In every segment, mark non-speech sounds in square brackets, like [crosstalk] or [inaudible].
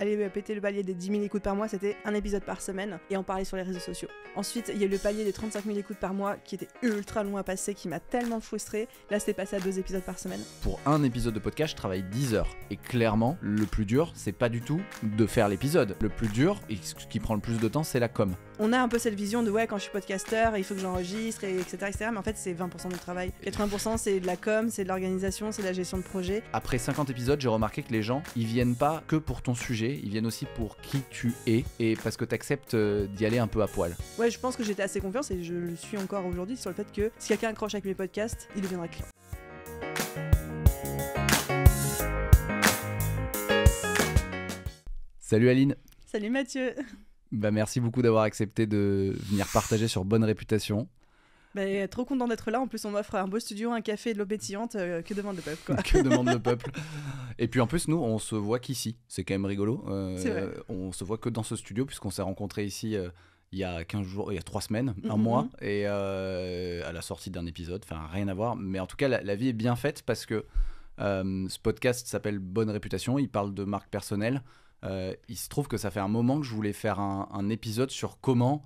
aller péter le palier des 10 000 écoutes par mois, c'était un épisode par semaine et en parler sur les réseaux sociaux. Ensuite, il y a le palier des 35 000 écoutes par mois qui était ultra long à passer, qui m'a tellement frustré. Là, c'était passé à deux épisodes par semaine. Pour un épisode de podcast, je travaille 10 heures. Et clairement, le plus dur, c'est pas du tout de faire l'épisode. Le plus dur, et ce qui prend le plus de temps, c'est la com on a un peu cette vision de ouais, quand je suis podcasteur, il faut que j'enregistre, et etc., Mais en fait, c'est 20% de travail. 80%, c'est de la com, c'est de l'organisation, c'est de la gestion de projet. Après 50 épisodes, j'ai remarqué que les gens, ils viennent pas que pour ton sujet, ils viennent aussi pour qui tu es et parce que tu acceptes euh, d'y aller un peu à poil. Ouais, je pense que j'étais assez confiante et je le suis encore aujourd'hui sur le fait que si quelqu'un accroche avec mes podcasts, il deviendra client. Salut Aline. Salut Mathieu. Bah, merci beaucoup d'avoir accepté de venir partager sur Bonne Réputation. Bah, trop content d'être là. En plus, on m'offre un beau studio, un café, de l'eau pétillante. Euh, que demande le peuple [laughs] Que demande le [laughs] peuple Et puis en plus, nous, on se voit qu'ici. C'est quand même rigolo. Euh, on se voit que dans ce studio, puisqu'on s'est rencontrés ici euh, il y a 15 jours, il y a semaines, un mhm. mois, et à la sortie d'un épisode. Enfin, rien à voir. Mais en tout cas, la, la vie est bien faite parce que ce podcast s'appelle Bonne Réputation. Il parle de marque personnelle. Euh, il se trouve que ça fait un moment que je voulais faire un, épisode sur comment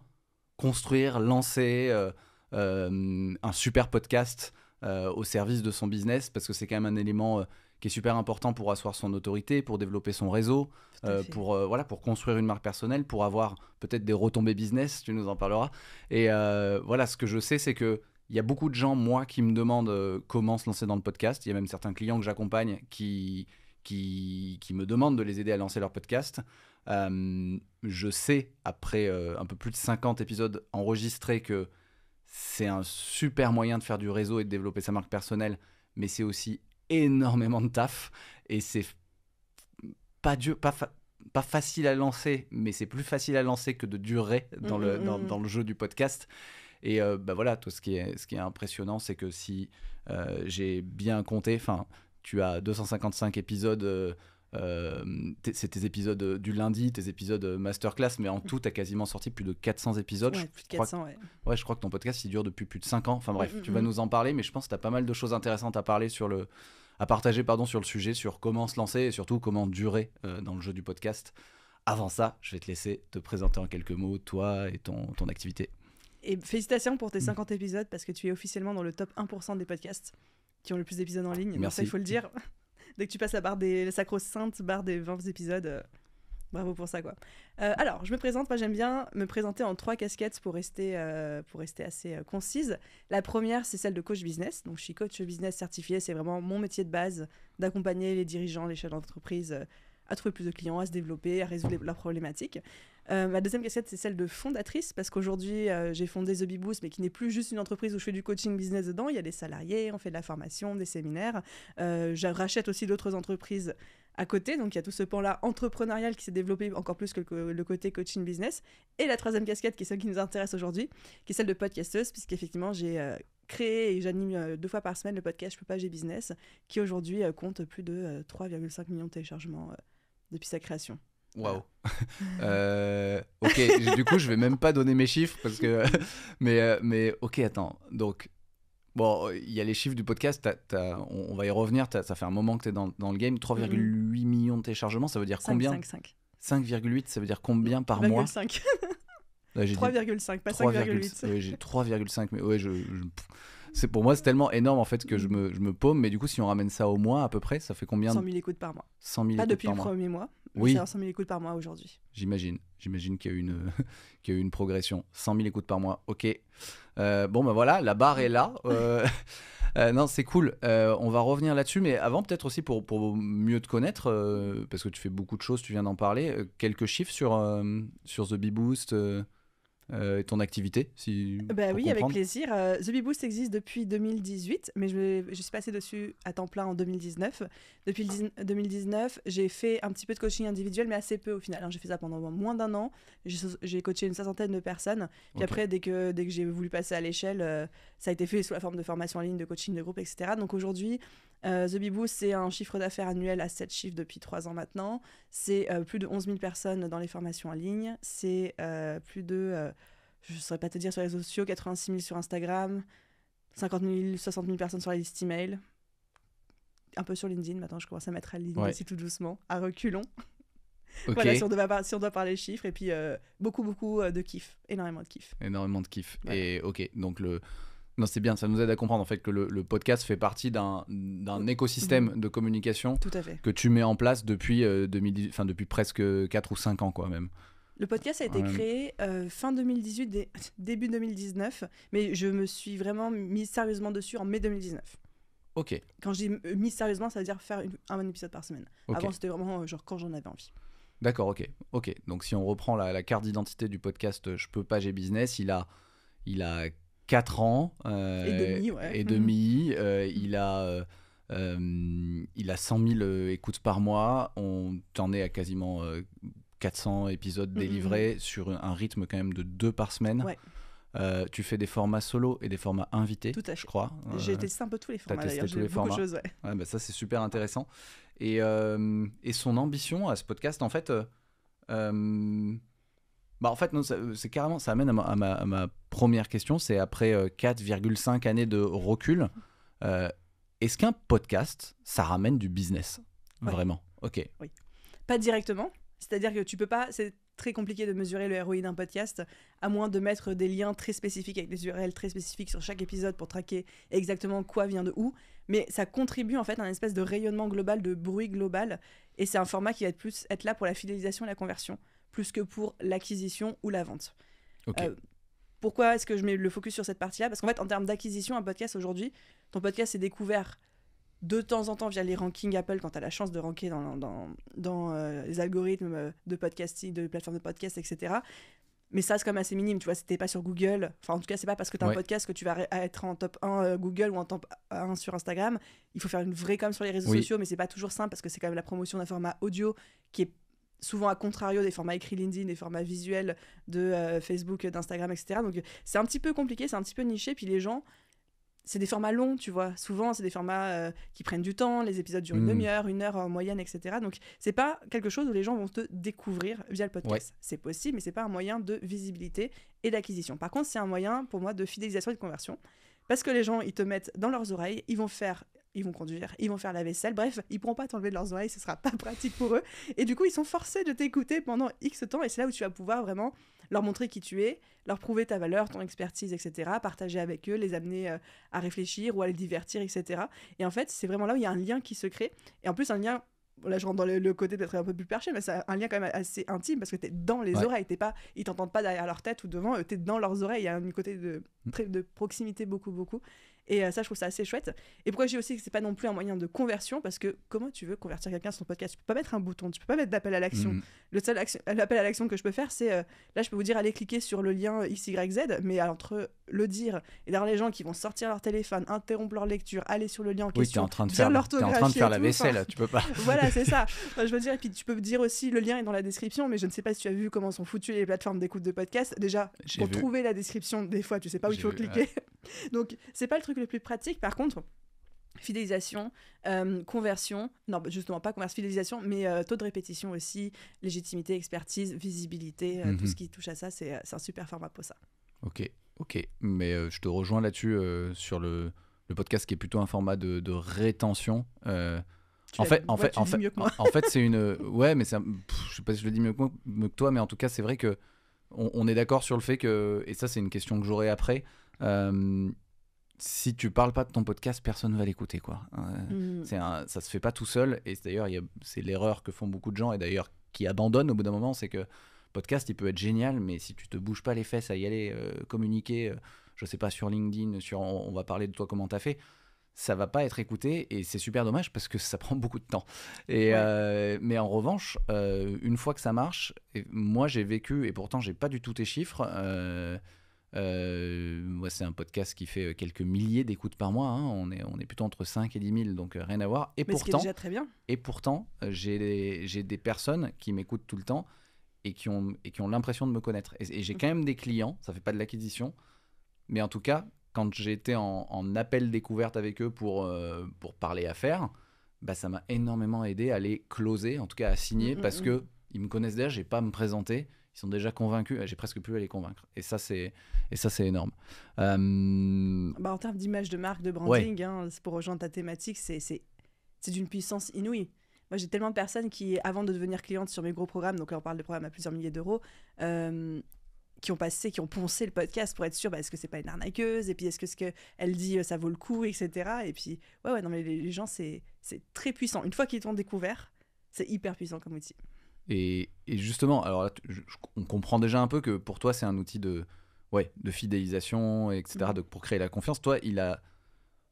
construire, lancer euh, euh, un super podcast au service de son business, parce que c'est quand même un élément qui est super important pour asseoir son autorité, pour développer son réseau, pour, voilà, pour construire une marque personnelle, pour avoir peut-être des retombées business, tu nous en parleras. Et voilà, ce que je sais, c'est que il y a beaucoup de gens, moi, qui me demandent comment se lancer dans le podcast. Il y a même certains clients que j'accompagne qui, qui, me demandent de les aider à lancer leur podcast. Euh, je sais, après euh, un peu plus de 50 épisodes enregistrés, que c'est un super moyen de faire du réseau et de développer sa marque personnelle, mais c'est aussi énormément de taf et c'est pas, pas, facile à lancer, mais c'est plus facile à lancer que de durer dans, le, mm, mm, mm. dans, le jeu du podcast. Et euh, bah voilà, tout ce qui est, ce qui est impressionnant, c'est que si j'ai bien compté, enfin, tu as 255 épisodes. Euh, euh, c'est tes épisodes du lundi, tes épisodes euh, masterclass, mais en tout, tu as quasiment sorti plus de 400 épisodes. Ouais, plus de 400, ouais. je crois que ton podcast, il dure depuis plus de 5 ans. Enfin mm, bref, mm, tu vas mm. nous en parler, mais je pense que tu as pas mal de choses intéressantes à parler sur le à partager pardon, sur le sujet, sur comment se lancer et surtout comment durer dans le jeu du podcast. Avant ça, je vais te laisser te présenter en quelques mots, toi et ton, ton activité. Et félicitations pour tes 50 épisodes parce que tu es officiellement dans le top 1% des podcasts qui ont le plus d'épisodes en ligne. ça il faut le dire. [laughs] Dès que tu passes la barre des sacro saintes barre des 20 épisodes, euh, bravo pour ça quoi. Euh, alors, je me présente, moi j'aime bien me présenter en trois casquettes pour rester, euh, pour rester assez concise. La première, c'est celle de coach business. Donc, je suis coach business certifié, c'est vraiment mon métier de base d'accompagner les dirigeants, les chefs d'entreprise à trouver plus de clients, à se développer, à résoudre oh. leurs problématiques. Euh, ma deuxième casquette, c'est celle de fondatrice, parce qu'aujourd'hui, euh, j'ai fondé The Beboost, mais qui n'est plus juste une entreprise où je fais du coaching business dedans. Il y a des salariés, on fait de la formation, des séminaires. Euh, je rachète aussi d'autres entreprises à côté. Donc il y a tout ce pan-là entrepreneurial qui s'est développé encore plus que le, côté coaching business. Et la troisième casquette, qui est celle qui nous intéresse aujourd'hui, qui est celle de podcasteuse, puisqu'effectivement, j'ai euh, créé et j'anime deux fois par semaine le podcast Je peux pas, business, qui aujourd'hui compte plus de 3,5 millions de téléchargements depuis sa création. Waouh. [laughs] Euh, ok, du coup, je vais même pas donner mes chiffres parce que. [laughs] mais, euh, mais ok, attends. Donc, bon, il y a les chiffres du podcast. on, va y revenir. Ça fait un moment que tu es dans, le game. 3,8 mm. millions de téléchargements, ça veut dire combien 5,8, 5. ça veut dire combien par mois [laughs] dit 3,5, pas 5,8. Oui, j'ai 3,5, mais ouais, je, c'est pour moi c'est tellement énorme en fait que je mm. me, je me paume mais du coup si on ramène ça au mois à peu près ça fait combien 100 000 écoutes par mois 100 000 pas depuis le premier mois oui. 100 000 écoutes par mois aujourd'hui. J'imagine, j'imagine qu'il y, a une, [laughs] une progression. 100 000 écoutes par mois, ok. Euh, bon, ben voilà, la barre est là. Euh, [laughs] euh, non, c'est cool. on va revenir là-dessus, mais avant, peut-être aussi pour, mieux te connaître, parce que tu fais beaucoup de choses, tu viens d'en parler, quelques chiffres sur, sur The Bee Boost euh, et ton activité si euh, bah Oui, avec plaisir. Euh, The Bee Boost existe depuis 2018, mais je, je, suis passée dessus à temps plein en 2019. Depuis 2019, j'ai fait un petit peu de coaching individuel, mais assez peu au final. Hein. j'ai fait ça pendant moins d'un an. J'ai coaché une cinquantaine de personnes. Puis après, dès que, dès que j'ai voulu passer à l'échelle, ça a été fait sous la forme de formation en ligne, de coaching de groupe, etc. Donc aujourd'hui, euh, The Bibou, c'est un chiffre d'affaires annuel à 7 chiffres depuis 3 ans maintenant. C'est euh, plus de 11 000 personnes dans les formations en ligne. C'est euh, plus de, je ne saurais pas te dire sur les sociaux, 86 000 sur Instagram, 50 000, 60 000 personnes sur la liste email. Un peu sur LinkedIn, maintenant je commence à mettre à LinkedIn aussi tout doucement, à reculons. [laughs] Voilà, si on, doit, si on, parler chiffres, et puis beaucoup, beaucoup de kiff, énormément de kiff. Énormément de kiff. Et ok, donc le, non, c'est bien, ça nous aide à comprendre en fait que le, podcast fait partie d'un écosystème de communication que tu mets en place depuis, euh, depuis presque 4 ou 5 ans, quoi, même. Le podcast a été créé euh, fin 2018, [laughs] début 2019, mais je me suis vraiment mis sérieusement dessus en mai 2019. Ok. Quand j'ai euh, mis sérieusement, ça veut dire faire un bon épisode par semaine. Avant, c'était vraiment euh, genre quand j'en avais envie. D'accord, ok. Ok. Donc si on reprend la, carte d'identité du podcast Je peux pas, j'ai business, il a, il a 4 ans euh, et demi. Mhm. Euh, il, a, euh, il a 100 000 écoutes par mois. On en est à quasiment 400 épisodes mhm, délivrés mhm. sur un rythme quand même de 2 par semaine. Ouais. tu fais des formats solo et des formats invités, je crois. J'ai testé un peu tous les formats d'ailleurs, j'ai beaucoup de choses. Ouais. ouais bah ça, c'est super intéressant. Et, et, son ambition à ce podcast, en fait, bah, en fait, euh, c'est carrément, ça amène à ma, première question, c'est après 4,5 euh, années de recul, euh, est-ce qu'un podcast, ça ramène du business Vraiment Ok. Oui. Pas directement, c'est-à-dire que tu peux pas, c'est très compliqué de mesurer le ROI d'un podcast, à moins de mettre des liens très spécifiques avec des URL très spécifiques sur chaque épisode pour traquer exactement quoi vient de où, mais ça contribue en fait à un espèce de rayonnement global, de bruit global, et c'est un format qui va plus être là pour la fidélisation et la conversion plus que pour l'acquisition ou la vente. Euh, pourquoi est-ce que je mets le focus sur cette partie-là Parce qu'en fait, en termes d'acquisition, un podcast aujourd'hui, ton podcast est découvert de temps en temps via les rankings Apple quand tu as la chance de ranker dans, euh, les algorithmes euh, de podcasting, de plateformes de podcast, etc. Mais ça, c'est quand même assez minime, tu vois, si pas sur Google, enfin en tout cas, c'est pas parce que tu as un podcast que tu vas être en top 1 Google ou en top 1 sur Instagram. Il faut faire une vraie com sur les réseaux sociaux, mais c'est pas toujours simple parce que c'est quand même la promotion d'un format audio qui est souvent à contrario des formats écrits LinkedIn, des formats visuels de euh, Facebook, d'Instagram, etc. Donc c'est un petit peu compliqué, c'est un petit peu niché, puis les gens, c'est des formats longs, tu vois. Souvent, c'est des formats euh, qui prennent du temps, les épisodes durent une hmm. demi-heure, une heure en moyenne, etc. Donc, c'est pas quelque chose où les gens vont te découvrir via le podcast. C'est possible, mais c'est pas un moyen de visibilité et d'acquisition. Par contre, c'est un moyen pour moi de fidélisation et de conversion. Parce que les gens, ils te mettent dans leurs oreilles, ils vont faire ils vont conduire, ils vont faire la vaisselle, bref, ils pourront pas t'enlever de leurs oreilles, ce sera pas [laughs] pratique pour eux. Et du coup, ils sont forcés de t'écouter pendant X temps, et c'est là où tu vas pouvoir vraiment leur montrer qui tu es, leur prouver ta valeur, ton expertise, etc., partager avec eux, les amener euh, à réfléchir ou à les divertir, etc. Et en fait, c'est vraiment là où il y a un lien qui se crée, et en plus, un lien là je rentre dans le, côté d'être un peu plus perché mais c'est un lien quand même assez intime parce que tu es dans les oreilles t'es pas ils t'entendent pas derrière leur tête ou devant tu es dans leurs oreilles il y a un côté de, mm. de proximité beaucoup beaucoup et euh, ça, je trouve ça assez chouette. Et pourquoi j'ai aussi que c'est pas non plus un moyen de conversion Parce que comment tu veux convertir quelqu'un sur ton podcast Tu peux pas mettre un bouton, tu peux pas mettre d'appel à l'action. Mm. Le seul appel à l'action que je peux faire, c'est euh, là, je peux vous dire, allez cliquer sur le lien XYZ, mais entre le dire et d'avoir les gens qui vont sortir leur téléphone, interrompre leur lecture, aller sur le lien en question, es en train de faire, la, es en train de faire la vaisselle, tu peux pas. [laughs] voilà, c'est ça. [laughs] je veux dire, et puis tu peux dire aussi, le lien est dans la description, mais je ne sais pas si tu as vu comment sont foutues les plateformes d'écoute de podcast. Déjà, pour trouver la description, des fois, tu sais pas où il faut cliquer. [laughs] Donc, c'est pas le truc le plus pratique Par contre, fidélisation, euh, conversion, non bah, justement pas conversion, fidélisation, mais euh, taux de répétition aussi, légitimité, expertise, visibilité, euh, tout mhm. ce qui touche à ça, c'est un super format pour ça. Ok, ok, mais je te rejoins là-dessus sur le, le, podcast qui est plutôt un format de, rétention. En fait, en, fait, en, fait, en fait, c'est une. [laughs] Ouais, mais ça. je sais pas si je le dis mieux que, toi, mais en tout cas, c'est vrai que on, est d'accord sur le fait que. Et ça, c'est une question que j'aurai après si tu parles pas de ton podcast, personne va l'écouter, quoi. ne euh, mm. un, ça se fait pas tout seul. Et d'ailleurs, c'est l'erreur que font beaucoup de gens et d'ailleurs qui abandonnent au bout d'un moment, c'est que podcast, il peut être génial, mais si tu te bouges pas les fesses à y aller, euh, communiquer, je euh, je sais pas sur LinkedIn, sur on, va parler de toi comment tu as fait, ça va pas être écouté et c'est super dommage parce que ça [laughs] prend beaucoup de temps. Et mais en revanche, une fois que ça marche, moi j'ai vécu et pourtant j'ai pas du tout tes chiffres. Euh, moi, c'est un podcast qui fait euh, quelques milliers d'écoutes par mois. Hein. On, est, on est plutôt entre 5 et 10 000, donc euh, rien à voir. Et pourtant, très bien. Et pourtant, j'ai des personnes qui m'écoutent tout le temps et qui ont, ont l'impression de me connaître. Et, j'ai quand même des clients, ça fait pas de l'acquisition, mais en tout cas, quand j'étais en, en, appel découverte avec eux pour, pour parler affaires, bah, ça m'a énormément aidé à les closer, en tout cas à signer, mm, mm, parce mm. que ils me connaissent déjà, j'ai pas à me présenter, ils sont déjà convaincus. J'ai presque pu les convaincre. Et ça, c'est et ça, c'est énorme. Euh, bah, en termes d'image de marque, de branding, hein, pour rejoindre ta thématique, c'est c'est d'une puissance inouïe. Moi, j'ai tellement de personnes qui, avant de devenir cliente sur mes gros programmes, donc là, on parle de programmes à plusieurs milliers d'euros. Euh, qui ont passé, qui ont poncé le podcast pour être sûr, bah, est-ce que c'est pas une arnaqueuse Et puis est-ce que ce qu'elle dit, euh, ça vaut le coup, etc. Et puis, ouais, ouais, non, mais les, les gens, c'est très puissant. Une fois qu'ils t'ont découvert, c'est hyper puissant comme outil. Et, justement, alors on comprend déjà un peu que pour toi, c'est un outil de, fidélisation, etc., mm-hmm. pour créer la confiance. Toi, il a.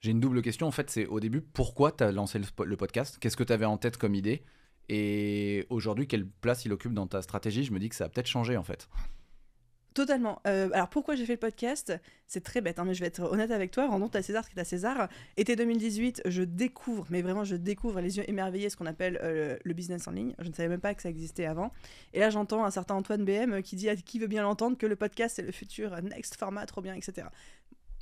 J'ai une double question. En fait, c'est au début, pourquoi tu as lancé le, le podcast Qu'est-ce que tu avais en tête comme idée Et aujourd'hui, quelle place il occupe dans ta stratégie Je me dis que ça a peut-être changé, en fait. Totalement. Euh, alors pourquoi j'ai fait le podcast C'est très bête, hein, mais je vais être honnête avec toi. Rendons à César ce qui est à César. Été 2018, je découvre, mais vraiment je découvre les yeux émerveillés ce qu'on appelle euh, le business en ligne. Je ne savais même pas que ça existait avant. Et là j'entends un certain Antoine BM qui dit à qui veut bien l'entendre que le podcast c'est le futur next format, trop bien, etc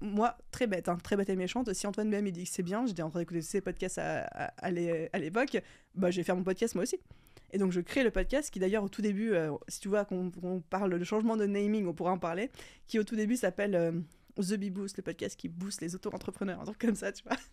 moi, très bête, hein, très bête et méchante, si Antoine BM il dit que c'est bien, j'étais en train d'écouter ces podcasts à, à, à l'époque, bah, je vais faire mon podcast moi aussi. Et donc je crée le podcast qui d'ailleurs au tout début, euh, si tu vois qu'on parle de changement de naming, on pourra en parler, qui au tout début s'appelle euh, The Bee Boost, le podcast qui booste les auto-entrepreneurs, un truc comme ça, tu vois. [laughs]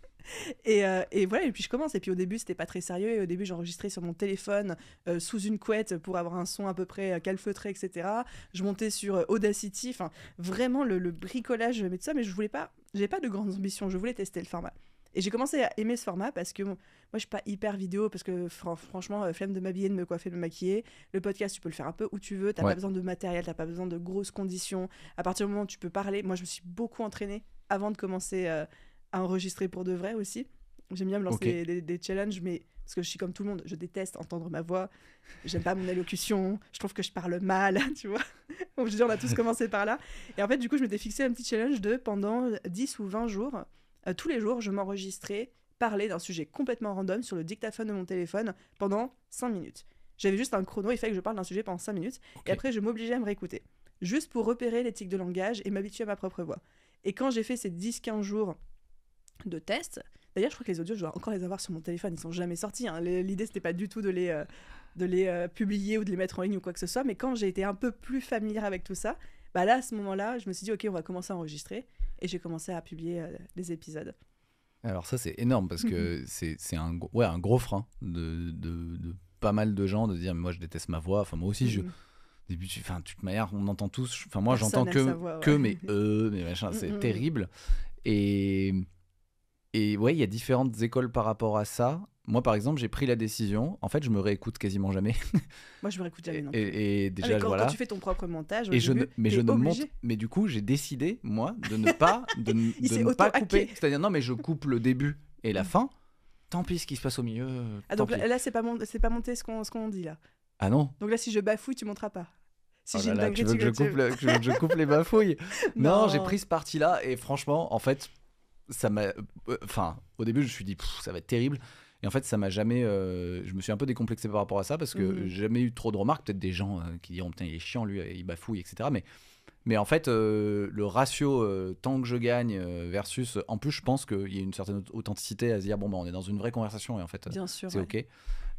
Euh, et, voilà, et puis je commence. Et puis au début, c'était pas très sérieux. Et au début, j'enregistrais sur mon téléphone sous une couette pour avoir un son à peu près calfeutré, etc. Je montais sur Audacity, enfin, vraiment le, bricolage, mais de ça. Mais je voulais pas, j'ai pas de grandes ambitions. Je voulais tester le format. Et j'ai commencé à aimer ce format parce que moi, je suis pas hyper vidéo parce que franchement, euh, flemme de m'habiller, de me coiffer, de me maquiller. Le podcast, tu peux le faire un peu où tu veux. Tu n'as pas besoin de matériel, t'as pas besoin de grosses conditions. À partir du moment où tu peux parler, moi, je me suis beaucoup entraînée avant de commencer euh, à enregistrer pour de vrai aussi. J'aime bien me lancer des, challenges, mais parce que je suis comme tout le monde, je déteste entendre ma voix. J'aime pas mon allocution. Je trouve que je parle mal, [laughs] tu vois. Donc, je on a tous commencé par là. Et en fait, du coup, je m'étais fixé un petit challenge de pendant 10 ou 20 jours euh, tous les jours, je m'enregistrais parlais d'un sujet complètement random sur le dictaphone de mon téléphone pendant 5 minutes. J'avais juste un chrono, il fallait que je parle d'un sujet pendant 5 minutes, et après je m'obligeais à me réécouter, juste pour repérer l'éthique de langage et m'habituer à ma propre voix. Et quand j'ai fait ces 10-15 jours de tests, d'ailleurs je crois que les audios, je dois encore les avoir sur mon téléphone, ils sont jamais sortis. Hein. l'idée L'idée c'était pas du tout de les, euh, de les euh, publier ou de les mettre en ligne ou quoi que ce soit, mais quand j'ai été un peu plus familière avec tout ça, bah là, à ce moment-là, je me suis dit, OK, on va commencer à enregistrer. Et j'ai commencé à publier euh, des épisodes. Alors ça, c'est énorme parce que mm-hmm. c'est un, ouais, un gros frein de, de, pas mal de gens de dire, moi, je déteste ma voix. Enfin, moi aussi, je... Mm-hmm. Début, enfin, toute manière, on entend tous. Enfin, moi, j'entends que, que mes [laughs] euh, mais machin, c'est mm-hmm. terrible. Et et ouais, il y a différentes écoles par rapport à ça. Moi, par exemple, j'ai pris la décision. En fait, je me réécoute quasiment jamais. [laughs] Moi, je me réécoute jamais. Non. Et, ah, déjà, quand, tu fais ton propre montage, au et début, je mais je ne monte. Mais du coup, j'ai décidé moi de ne [laughs] pas de, ne pas couper. C'est-à-dire non, mais je coupe le début et la mm. fin. Tant pis ce qui se passe au milieu. Ah donc là, c'est pas c'est pas monté ce qu'on ce qu'on dit là. Ah non. Donc là, si je bafouille, tu monteras pas. Si oh j'ai une là, tu que je coupe, [laughs] que je coupe les bafouilles non j'ai pris ce parti-là et franchement, en fait, ça m'a. Euh, enfin, au début, je me suis dit, ça va être terrible. Et en fait, ça m'a jamais. Euh, je me suis un peu décomplexé par rapport à ça parce que mhm. j'ai jamais eu trop de remarques. Peut-être des gens euh, qui diront, putain, il est chiant, lui, il bafouille, etc. Mais, mais en fait, le ratio tant que je gagne versus. En plus, je pense qu'il y a une certaine authenticité à se dire, bon, bah, on est dans une vraie conversation et en fait, c'est OK.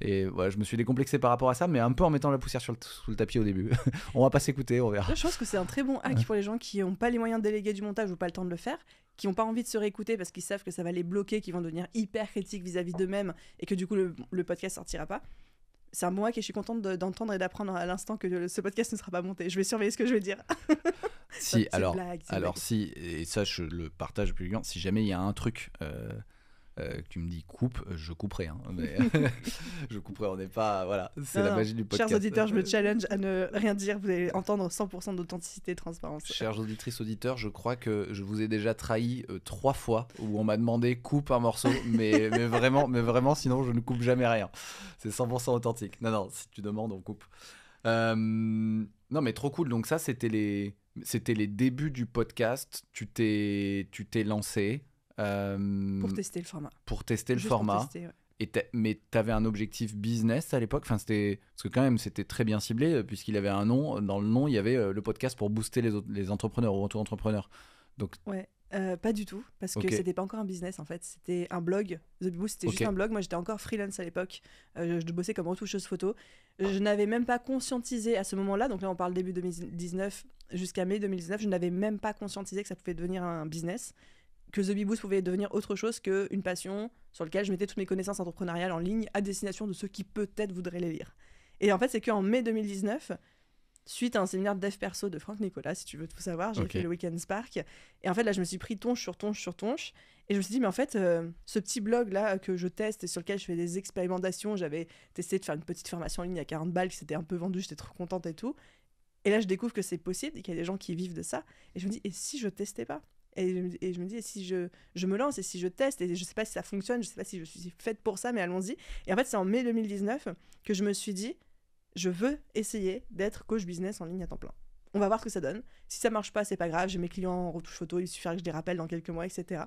Et voilà, je me suis décomplexé par rapport à ça, mais un peu en mettant la poussière sur sous le tapis au début. [laughs] on va pas s'écouter, on verra. Je pense que c'est un très bon hack pour les gens qui n'ont pas les moyens de déléguer du montage ou pas le temps de le faire qui n'ont pas envie de se réécouter parce qu'ils savent que ça va les bloquer, qu'ils vont devenir hyper critiques vis-à-vis d'eux-mêmes et que du coup le, podcast podcast sortira pas. C'est moi qui je suis contente d'entendre et d'apprendre à l'instant que ce podcast ne sera pas monté. Je vais surveiller ce que je vais dire. [laughs] si, alors, alors si, et ça je le partage plus si jamais il y a un truc. Euh, euh, tu me dis coupe, euh, je couperai. Hein. [laughs] [laughs] je couperai, on n'est pas. Voilà, c'est la magie du podcast. Chers auditeurs, je me [laughs] challenge à ne rien dire. Vous allez entendre 100% d'authenticité et transparence. Chers auditrices, auditeurs, je crois que je vous ai déjà trahi euh, trois fois où on m'a demandé coupe un morceau, mais, vraiment, mais vraiment, sinon je ne coupe jamais rien. C'est 100% authentique. Non, non, si tu demandes, on coupe. non, mais trop cool. Donc, ça, c'était les c'était les débuts du podcast. Tu t'es, tu t'es lancé. Euh, pour tester le format. Pour tester le format. Et mais tu avais un objectif business à l'époque enfin, c'était... Parce que quand même, c'était très bien ciblé, euh, puisqu'il avait un nom. Dans le nom, il y avait euh, le podcast pour booster les, les entrepreneurs ou auto-entrepreneurs. Donc... Ouais, pas du tout, parce que c'était pas encore un business en fait. C'était un blog. The Boost, c'était juste un blog. Moi, j'étais encore freelance à l'époque. je, je, bossais comme retoucheuse photo. Je n'avais même pas conscientisé à ce moment-là, donc là, on parle début 2019 jusqu'à mai 2019, je n'avais même pas conscientisé que ça pouvait devenir un business que The Beboost pouvait devenir autre chose qu'une passion sur laquelle je mettais toutes mes connaissances entrepreneuriales en ligne à destination de ceux qui peut-être voudraient les lire. Et en fait, c'est qu'en mai 2019, suite à un séminaire dev perso de Franck Nicolas, si tu veux tout savoir, j'ai fait le Weekend Spark. Et en fait, là, je me suis pris tonche sur tonche sur tonche. Et je me suis dit, mais en fait, euh, ce petit blog là que je teste et sur lequel je fais des expérimentations, j'avais testé de faire une petite formation en ligne à 40 balles qui s'était un peu vendue, j'étais trop contente et tout. Et là, je découvre que c'est possible et qu'il y a des gens qui vivent de ça. Et je me dis, et si je testais pas et je, me dis, et si je, me lance, et si je teste, et je sais pas si ça fonctionne, je sais pas si je suis faite pour ça, mais allons-y. Et en fait, c'est en mai 2019 que je me suis dit, je veux essayer d'être coach business en ligne à temps plein. On va voir ce que ça donne. Si ça marche pas, c'est pas grave. J'ai mes clients en retouche photo, il suffira que je les rappelle dans quelques mois, etc.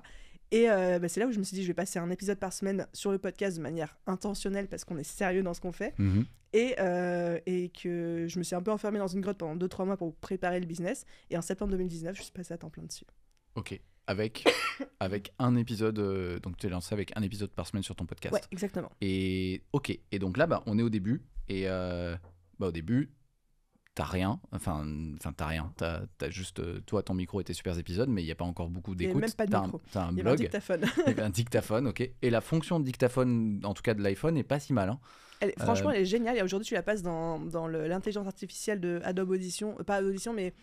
Et euh, bah, c'est là où je me suis dit, je vais passer un épisode par semaine sur le podcast de manière intentionnelle parce qu'on est sérieux dans ce qu'on fait. Mhm. Et, euh, et, que je me suis un peu enfermée dans une grotte pendant 2-3 mois pour préparer le business. Et en septembre 2019, je suis passée à temps plein dessus. Ok. Avec, [coughs] avec un épisode, euh, donc tu es lancé avec un épisode par semaine sur ton podcast. Ouais, exactement. Et ok, et donc là, bah, on est au début, et euh, bah, au début, t'as rien, enfin, enfin t'as rien, t'as as juste euh, toi, ton micro et tes super épisodes, mais il n'y a pas encore beaucoup d'écoute. même pas de micro. Un, un un dictaphone. [laughs] un dictaphone, ok. Et la fonction de dictaphone, en tout cas de l'iPhone, n'est pas si mal. Hein. franchement, elle est géniale, et aujourd'hui, tu la passes dans, dans l'intelligence artificielle de Adobe Audition, pas Audition, mais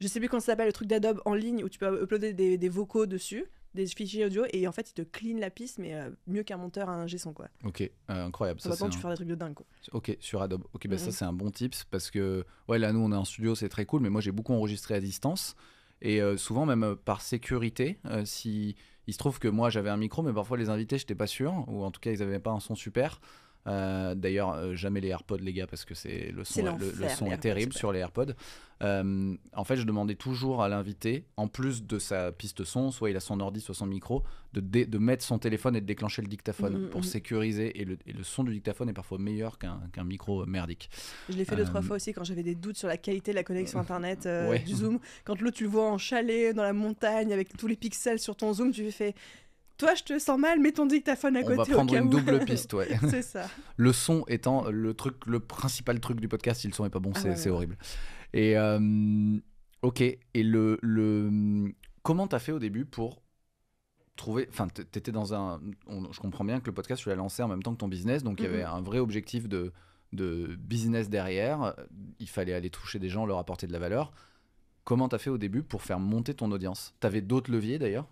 je sais plus comment ça s'appelle, le truc d'Adobe en ligne où tu peux uploader des, vocaux dessus, des fichiers audio, et en fait, il te clean la piste, mais euh, mieux qu'un monteur à un G son, quoi. Ok, euh, incroyable. Ça, ça un... tu fais des trucs de dingue, Ok, sur Adobe. Ok, bah, ça, mm-hmm. c'est un bon tips parce que, ouais, là, nous, on est en studio, c'est très cool, mais moi, j'ai beaucoup enregistré à distance. Et euh, souvent, même par sécurité, si il se trouve que moi, j'avais un micro, mais parfois, les invités, je n'étais pas sûr, ou en tout cas, ils avaient pas un son super. Euh, d'ailleurs, euh, jamais les AirPods, les gars, parce que c'est le son, est, terrible sur les AirPods. Euh, en fait, je demandais toujours à l'invité, en plus de sa piste son, soit il a son ordi, soit son micro, de, mettre son téléphone et de déclencher le dictaphone mm, mm, pour mm. sécuriser. Et le, son du dictaphone est parfois meilleur qu'un micro merdique. Je l'ai fait deux, trois fois aussi quand j'avais des doutes sur la qualité de la connexion [laughs] Internet du Zoom. Quand l'autre, tu le vois en chalet, dans la montagne, avec tous les pixels sur ton Zoom, tu fais toi, je te sens mal, mets ton dictaphone à côté. On va prendre une double [laughs] piste, ouais. c'est ça. [laughs] Le son étant le truc, le principal truc du podcast, si le son n'est pas bon, ah c'est horrible. Et euh, ok, et le, le comment t'as fait au début pour trouver. Enfin, t'étais dans un. je comprends bien que le podcast, tu l'as lancé en même temps que ton business, donc il y mm-hmm. avait un vrai objectif de, de business derrière. Il fallait aller toucher des gens, leur apporter de la valeur. Comment t'as fait au début pour faire monter ton audience T'avais d'autres leviers d'ailleurs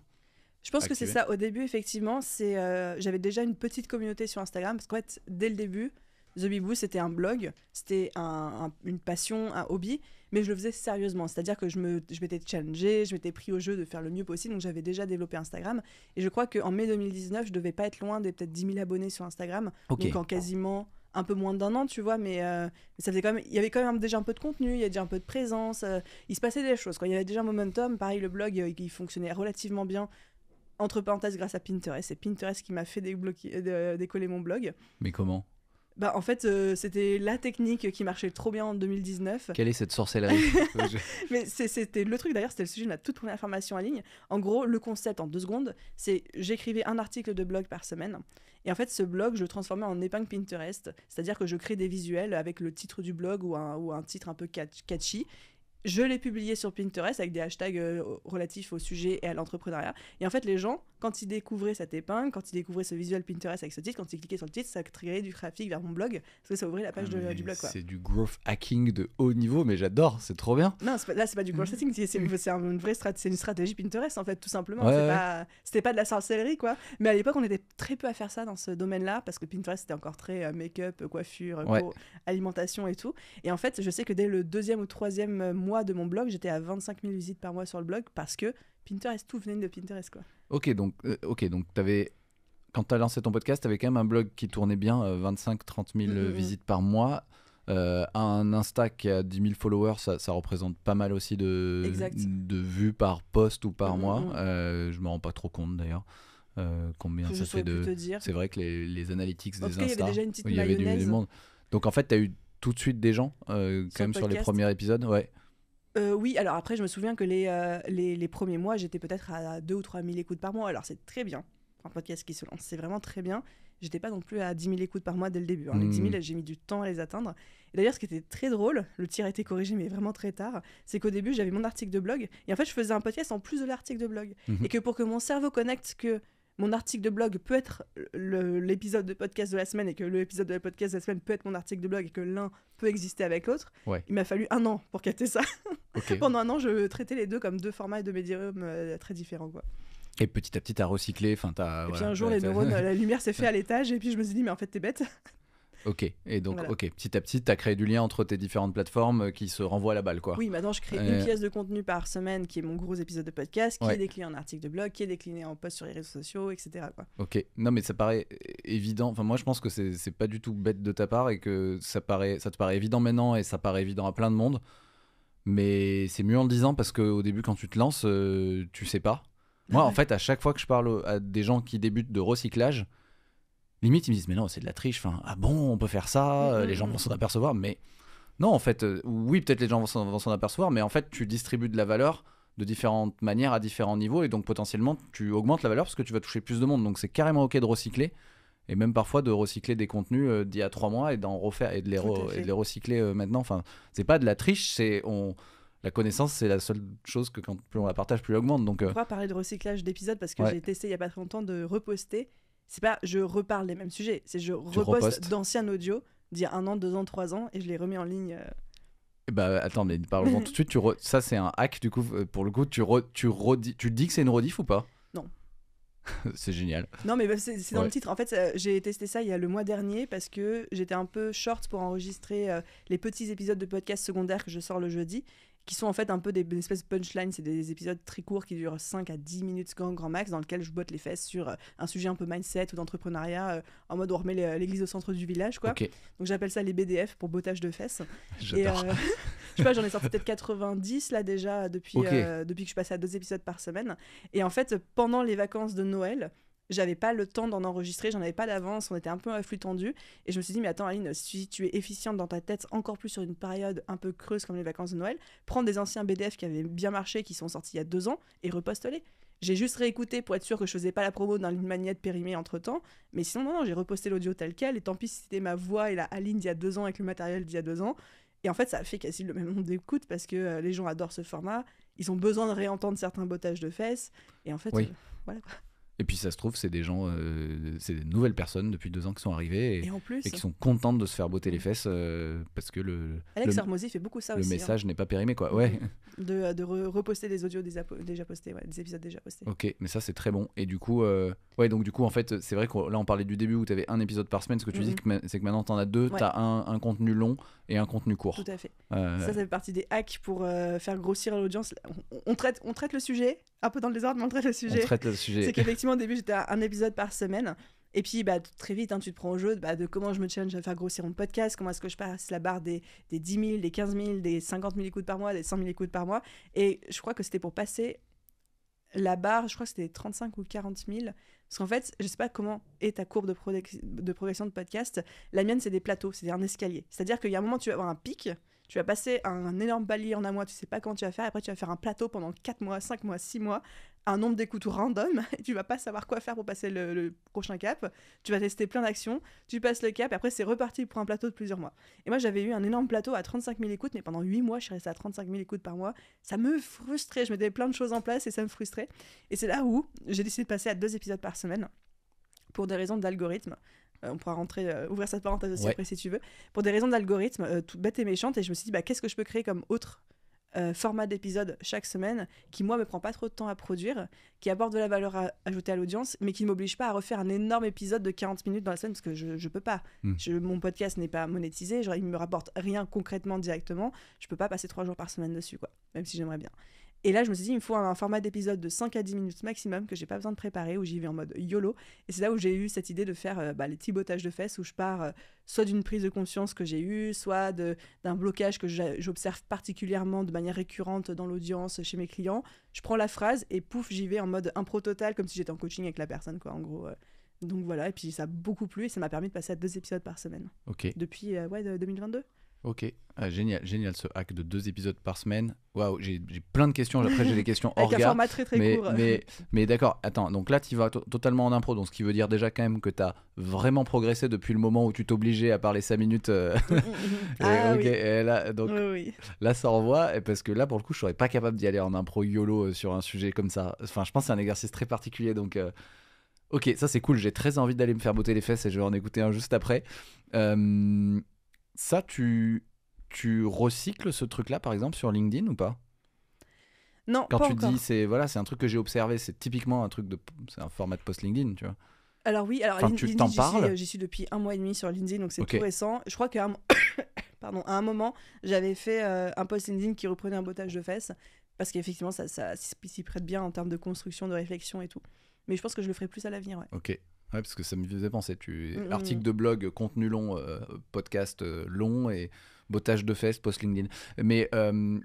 je pense que c'est ça. Au début, effectivement, c'est euh, j'avais déjà une petite communauté sur Instagram parce qu'en fait, dès le début, The Bibou, c'était un blog, c'était une passion, un hobby, mais je le faisais sérieusement. C'est-à-dire que je m'étais je challengé, je m'étais pris au jeu de faire le mieux possible, donc j'avais déjà développé Instagram. Et je crois qu'en mai 2019, je devais pas être loin des peut-être 10 000 abonnés sur Instagram. Donc en quasiment un peu moins d'un an, tu vois, euh, mais, ça faisait quand même, il y avait quand même déjà un peu de contenu, il y a déjà un peu de présence, euh, il se passait des choses. il y avait déjà un momentum, pareil, le blog, il fonctionnait relativement bien entre parenthèses grâce à Pinterest. C'est Pinterest qui m'a fait débloquer, euh, décoller mon blog. Mais comment bah, en fait, euh, c'était la technique qui marchait trop bien en 2019. Quelle est cette sorcellerie [laughs] [laughs] Mais c'était le truc d'ailleurs, c'était le sujet de ma toute première formation en ligne. En gros, le concept en deux secondes, c'est j'écrivais un article de blog par semaine. Et en fait, ce blog, je le transformais en épingle Pinterest. C'est-à-dire que je crée des visuels avec le titre du blog ou ou un titre un peu catchy. Je l'ai publié sur Pinterest avec des hashtags euh, relatifs au sujet et à l'entrepreneuriat. Et en fait, les gens quand il découvrait cette épingle, quand il découvrait ce visuel Pinterest avec ce titre, quand il cliquait sur le titre, ça créait du trafic vers mon blog, parce que ça ouvrait la page ah, du blog. C'est du growth hacking de haut niveau, mais j'adore, c'est trop bien. Non, là, c'est pas du growth mhm. hacking, c'est une, vraie une stratégie Pinterest, en fait, tout simplement. C'était pas, de la sorcellerie, quoi. Mais à l'époque, on était très peu à faire ça dans ce domaine-là, parce que Pinterest, c'était encore très euh, make-up, euh, coiffure, euh, alimentation et tout. Et en fait, je sais que dès le deuxième ou troisième mois de mon blog, j'étais à 25 000 visites par mois sur le blog, parce que Pinterest, tout venait de Pinterest, quoi. Ok, donc, euh, ok, donc avais quand tu as lancé ton podcast, tu avais quand même un blog qui tournait bien, 25-30 euh, 000 mm, mm, mm. visites par mois. Euh, un Insta qui a 10 000 followers, ça, représente pas mal aussi de, de vues par poste ou par mois. je me rends pas trop compte d'ailleurs. combien ça fait de. C'est vrai que les, les analytics des Insta. Il y avait déjà une petite il Donc en fait, tu as eu tout de suite des gens quand même sur les premiers épisodes. Ouais. Euh, oui, alors après, je me souviens que les, euh, les, premiers mois, j'étais peut-être à 2 ou 3 000 écoutes par mois. Alors, c'est très bien. Un podcast qui se lance, c'est vraiment très bien. J'étais pas non plus à 10 000 écoutes par mois dès le début. Hein. Les 10 000, hmm. j'ai mis du temps à les atteindre. Et d'ailleurs, ce qui était très drôle, le tir a été corrigé, mais vraiment très tard, c'est qu'au début, j'avais mon article de blog. Et en fait, je faisais un podcast en plus de l'article de blog. Mhm. Et que pour que mon cerveau connecte que mon article de blog peut être l'épisode de podcast de la semaine et que l'épisode de podcast de la semaine peut être mon article de blog et que l'un peut exister avec l'autre. Il m'a fallu un an pour capter ça. [laughs] Pendant un an, je traitais les deux comme deux formats et deux médiums euh, très différents. Quoi. Et petit à petit, t'as recyclé. Fin, as, et puis un jour, les neurones, euh, la lumière s'est [laughs] faite à l'étage et puis je me suis dit, mais en fait, t'es bête. Ok, et donc, ok, petit à petit, tu as créé du lien entre tes différentes plateformes euh, qui se renvoient à la balle, quoi. Oui, maintenant, je crée une euh, pièce de contenu par semaine qui est mon gros épisode de podcast, qui est décliné en article de blog, qui est décliné en post sur les réseaux sociaux, etc. Quoi. Ok, non, mais ça paraît évident. Enfin, moi, je pense que c'est pas du tout bête de ta part et que ça, paraît, ça te paraît évident maintenant et ça paraît évident à plein de monde. Mais c'est mieux en le disant parce qu'au début, quand tu te lances, euh, tu sais pas. Moi, en [laughs] fait, à chaque fois que je parle à des gens qui débutent de recyclage, limite ils me disent mais non c'est de la triche ah bon on peut faire ça euh, mm, les gens mm, vont mm. s'en apercevoir mais non en fait euh, oui peut-être les gens vont s'en apercevoir mais en fait tu distribues de la valeur de différentes manières à différents niveaux et donc potentiellement tu augmentes la valeur parce que tu vas toucher plus de monde donc c'est carrément ok de recycler et même parfois de recycler des contenus euh, d'il y a trois mois et d'en refaire et de les, recycler maintenant enfin c'est pas de la triche c'est on la connaissance, c'est la seule chose que quand plus on la partage, plus elle augmente. Donc, euh... On pas parler de recyclage d'épisodes parce que j'ai testé il n'y a pas très longtemps de reposter c'est pas je reparle les mêmes sujets, c'est je reposte d'anciens audios d'il y a un an, deux ans, trois ans et je les remets en ligne. Euh. Eh bah attends, mais parle [laughs] tout de suite. Tu Ça, c'est un hack du coup. Euh, pour le coup, tu, tu, redis... tu dis que c'est une rediff ou pas Non. [laughs] c'est génial. Non, mais bah, c'est dans le titre. En fait, j'ai testé ça il y a le mois dernier parce que j'étais un peu short pour enregistrer euh, les petits épisodes de podcast secondaires que je sors le jeudi qui sont en fait un peu des, espèces de punchlines, c'est des épisodes très courts qui durent 5 à 10 minutes grand, grand max, dans lequel je botte les fesses sur euh, un sujet un peu mindset ou d'entrepreneuriat, euh, en mode on remet l'église au centre du village, quoi. Donc j'appelle ça les BDF pour bottage de fesses. [laughs] Euh, [laughs] je sais pas, j'en ai sorti peut-être 90 là déjà depuis, depuis que je passais à deux épisodes par semaine. Et en fait, pendant les vacances de Noël, j'avais pas le temps d'en enregistrer, j'en avais pas d'avance, on était un peu à flux tendu. Et je me suis dit, mais attends, Aline, si tu es efficiente dans ta tête, encore plus sur une période un peu creuse comme les vacances de Noël, prends des anciens BDF qui avaient bien marché, qui sont sortis il y a deux ans, et reposte-les. J'ai juste réécouté pour être sûr que je faisais pas la promo dans une magnète périmée entre temps. Mais sinon, non, non, j'ai reposté l'audio tel quel. Et tant pis si c'était ma voix et la Aline d'il y a deux ans avec le matériel d'il y a deux ans. Et en fait, ça a fait quasi le même nombre d'écoutes parce que euh, les gens adorent ce format. Ils ont besoin de réentendre certains bottages de fesses. Et en fait, oui. Euh, voilà. Et puis ça se trouve, c'est des gens, euh, c'est des nouvelles personnes depuis deux ans qui sont arrivées et, qui sont contentes de se faire botter les mm. fesses euh, parce que le. Alex fait beaucoup ça aussi. Hein. message n'est pas périmé, quoi. Ouais. [laughs] De, euh, reposter des audios déjà postés, des épisodes déjà postés. Ok, mais ça c'est très bon. Et du coup, ouais, donc du coup, en fait, c'est vrai que là on parlait du début où tu avais un épisode par semaine. Ce que tu dis, mm-hmm. c'est que maintenant tu en as deux, tu as un, contenu long et un contenu court. Tout à fait. Ça, ça fait partie des hacks pour faire grossir l'audience. On, on, traite, on traite le sujet un peu dans le désordre, mais on traite le sujet. C'est qu'effectivement, au début, j'étais à un épisode par semaine. Et puis, bah, très vite, hein, tu te prends au jeu de, bah, comment je me challenge à faire grossir mon podcast, comment est-ce que je passe la barre des, des 10 000, des 15 000, des 50 000 écoutes par mois, des 100 000 écoutes par mois. Et je crois que c'était pour passer la barre, je crois que c'était 35 ou 40 000. Parce qu'en fait, je ne sais pas comment est ta courbe de, de progression de podcast. La mienne, c'est des plateaux, c'est un escalier. C'est-à-dire qu'il y a un moment, tu vas avoir un pic, tu vas passer un énorme bali en un mois, tu sais pas quand tu vas faire. après, tu vas faire un plateau pendant 4 mois, 5 mois, 6 mois, un nombre d'écoutes random. [laughs] Et tu vas pas savoir quoi faire pour passer le, prochain cap. Tu vas tester plein d'actions, tu passes le cap et après, c'est reparti pour un plateau de plusieurs mois. Et moi, j'avais eu un énorme plateau à 35 000 écoutes, mais pendant 8 mois, je suis restée à 35 000 écoutes par mois. Ça me frustrait. Je mettais plein de choses en place et ça me frustrait. Et c'est là où j'ai décidé de passer à deux épisodes par semaine pour des raisons d'algorithme. Euh, on pourra rentrer, euh, ouvrir cette parenthèse aussi après si tu veux, pour des raisons d'algorithme, tout euh, toutes bêtes et méchantes. Et je me suis dit, bah, qu'est-ce que je peux créer comme autre format d'épisode chaque semaine qui, moi, me prend pas trop de temps à produire, qui apporte de la valeur ajoutée à l'audience, mais qui ne m'oblige pas à refaire un énorme épisode de 40 minutes dans la semaine parce que je, ne peux pas. Hmm. mon podcast n'est pas monétisé, genre, il me rapporte rien concrètement directement. Je peux pas passer trois jours par semaine dessus, quoi, même si j'aimerais bien. Et là, je me suis dit, il me faut un, format d'épisode de 5 à 10 minutes maximum que j'ai pas besoin de préparer, où j'y vais en mode YOLO. Et c'est là où j'ai eu cette idée de faire euh, bah, les petits bottages de fesses, où je pars euh, soit d'une prise de conscience que j'ai eue, soit d'un blocage que j'observe particulièrement de manière récurrente dans l'audience, chez mes clients. Je prends la phrase et pouf, j'y vais en mode impro total, comme si j'étais en coaching avec la personne, quoi, en gros. Euh. Donc voilà, et puis ça a beaucoup plu et ça m'a permis de passer à deux épisodes par semaine. Ok. Depuis ouais, 2022. Ok, ah, génial, génial ce hack de deux épisodes par semaine. Waouh, j'ai plein de questions. Après, j'ai des questions [laughs] hors Avec mais, [laughs] Mais, d'accord, attends, donc là, tu vas totalement en impro, donc ce qui veut dire déjà quand même que tu as vraiment progressé depuis le moment où tu t'obligeais à parler 5 minutes. Euh, [laughs] ah, euh, oui. là, donc, oui, là, ça envoie parce que là, pour le coup, je serais pas capable d'y aller en impro YOLO euh, sur un sujet comme ça. Enfin, je pense que c'est un exercice très particulier, donc. Ok, ça c'est cool, j'ai très envie d'aller me faire botter les fesses et je vais en écouter un juste après. Ça, tu, tu recycles ce truc-là, par exemple, sur LinkedIn ou pas Non, Quand tu dis, c'est voilà, c'est un truc que j'ai observé, c'est typiquement un truc de, un format de post LinkedIn, tu vois. Alors oui, alors tu t'en parles. Euh, j'y suis depuis un mois et demi sur LinkedIn, donc c'est tout récent. Je crois qu'à un, [coughs] pardon, un moment, j'avais fait euh, un post LinkedIn qui reprenait un botage de fesses, parce qu'effectivement, ça, ça s'y prête bien en termes de construction, de réflexion et tout. Mais je pense que je le ferai plus à l'avenir. Ouais. Ok, Ouais, parce que ça me faisait penser. Tu... Article de blog, contenu long, euh, podcast euh, long et bottage de fesses post LinkedIn. Mais euh,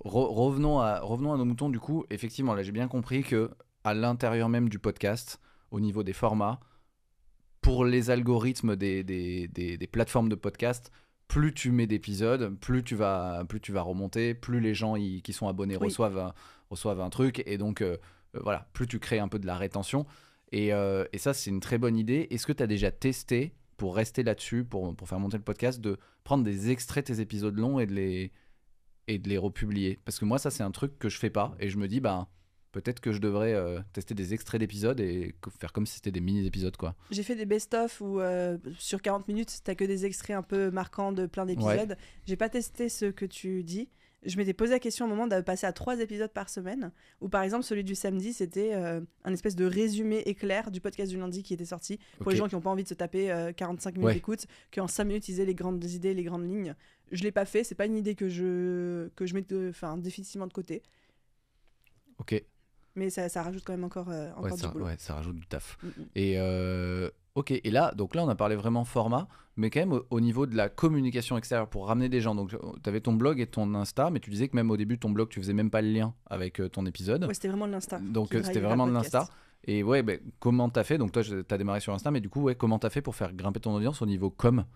revenons, à, revenons à nos moutons. Du coup, effectivement, là, j'ai bien compris que à l'intérieur même du podcast, au niveau des formats, pour les algorithmes des, des, des, plateformes de podcast, plus tu mets d'épisodes, plus tu vas plus tu vas remonter, plus les gens qui sont abonnés reçoivent reçoivent un truc et donc voilà, plus tu crées un peu de la rétention. Euh, et, ça, c'est une très bonne idée. Est-ce que tu as déjà testé, pour rester là-dessus, pour, faire monter le podcast, de prendre des extraits de tes épisodes longs et de les, et de les republier Parce que moi, ça, c'est un truc que je fais pas. Et je me dis, ben, peut-être que je devrais euh, tester des extraits d'épisodes et faire comme si c'était des mini-épisodes, quoi. J'ai fait des best-of où euh, sur 40 minutes, t'as que des extraits un peu marquants de plein d'épisodes. Je J'ai pas testé ce que tu dis je m'étais posé la question au moment de passer à trois épisodes par semaine, où par exemple celui du samedi, c'était euh, un espèce de résumé éclair du podcast du lundi qui était sorti, pour les gens qui n'ont pas envie de se taper 45 euh, minutes d'écoute, d'écoute, en 5 minutes ils aient les grandes idées, les grandes lignes. Je l'ai pas fait, c'est pas une idée que je, que je mets définitivement de côté. Ok. Mais ça, rajoute quand même encore, euh, encore du boulot. Ouais, ça rajoute du taf. Mm, mm. Et Ok, et là, donc là, on a parlé vraiment format, mais quand même au, niveau de la communication extérieure pour ramener des gens. Donc, euh, tu avais ton blog et ton Insta, mais tu disais que même au début, ton blog, tu faisais même pas le lien avec euh, ton épisode. Ouais, c'était vraiment de l'Insta. Donc, euh, c'était vraiment de l'Insta. Et ouais, comment comment t'as fait Donc, toi, t'as démarré sur Insta, mais du coup, ouais, comment t'as fait pour faire grimper ton audience au niveau comme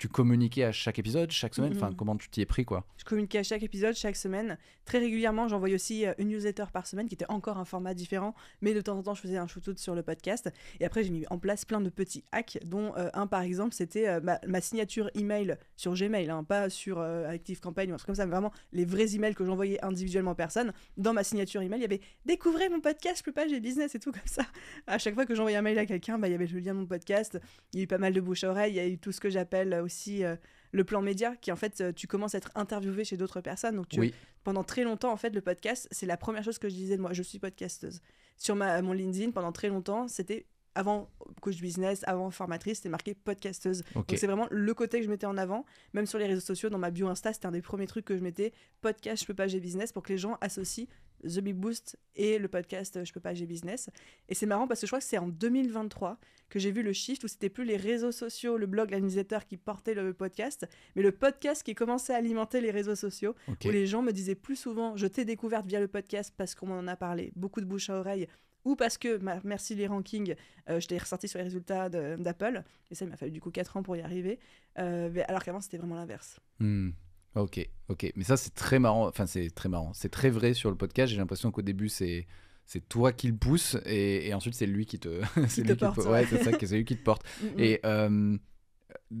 tu communiquais à chaque épisode, chaque semaine Enfin, comment tu t'y es pris, quoi Je communiquais à chaque épisode, chaque semaine. Très régulièrement, j'envoyais aussi euh, une newsletter par semaine, qui était encore un format différent, mais de temps en temps, je faisais un shootout sur le podcast. Et après, j'ai mis en place plein de petits hacks, dont euh, un, par exemple, c'était euh, ma, signature email sur Gmail, hein, pas sur Active Campagne ou un truc comme ça, mais vraiment les vrais emails que j'envoyais individuellement à personne. Dans ma signature email, il y avait « Découvrez mon podcast, plus page business » et tout, comme ça. À chaque fois que j'envoyais un mail à quelqu'un, bah, il y avait « le lien de mon podcast », il y a eu pas mal de bouche à oreille, il y a eu tout ce que j'appelle aussi euh, le plan média, qui en fait, euh, tu commences à être interviewé chez d'autres personnes. Donc, tu, pendant très longtemps, en fait, le podcast, c'est la première chose que je disais de moi. Je suis podcasteuse. Sur ma, mon LinkedIn, pendant très longtemps, c'était avant coach business, avant formatrice, c'était marqué podcasteuse. Donc c'est vraiment le côté que je mettais en avant. Même sur les réseaux sociaux, dans ma bio Insta, c'était un des premiers trucs que je mettais podcast, je peux pas, gérer business pour que les gens associent The Big Boost et le podcast euh, Je peux pas, j'ai business. Et c'est marrant parce que je crois que c'est en 2023 que j'ai vu le shift où c'était plus les réseaux sociaux, le blog, l'animateur qui portait le podcast, mais le podcast qui commençait à alimenter les réseaux sociaux, où les gens me disaient plus souvent Je t'ai découverte via le podcast parce qu'on m'en a parlé. Beaucoup de bouche à oreille ou parce que, merci les rankings, euh, je t'ai ressorti sur les résultats d'Apple, et ça, il m'a fallu du coup 4 ans pour y arriver, euh, alors qu'avant, c'était vraiment l'inverse. Hmm. Ok, ok. Mais ça, c'est très marrant, enfin, c'est très marrant, c'est très vrai sur le podcast, j'ai l'impression qu'au début, c'est c'est toi qui le pousse et, ensuite c'est lui qui te [laughs] c'est lui, qui te... ouais, c'est lui qui te porte mm, mm. et euh,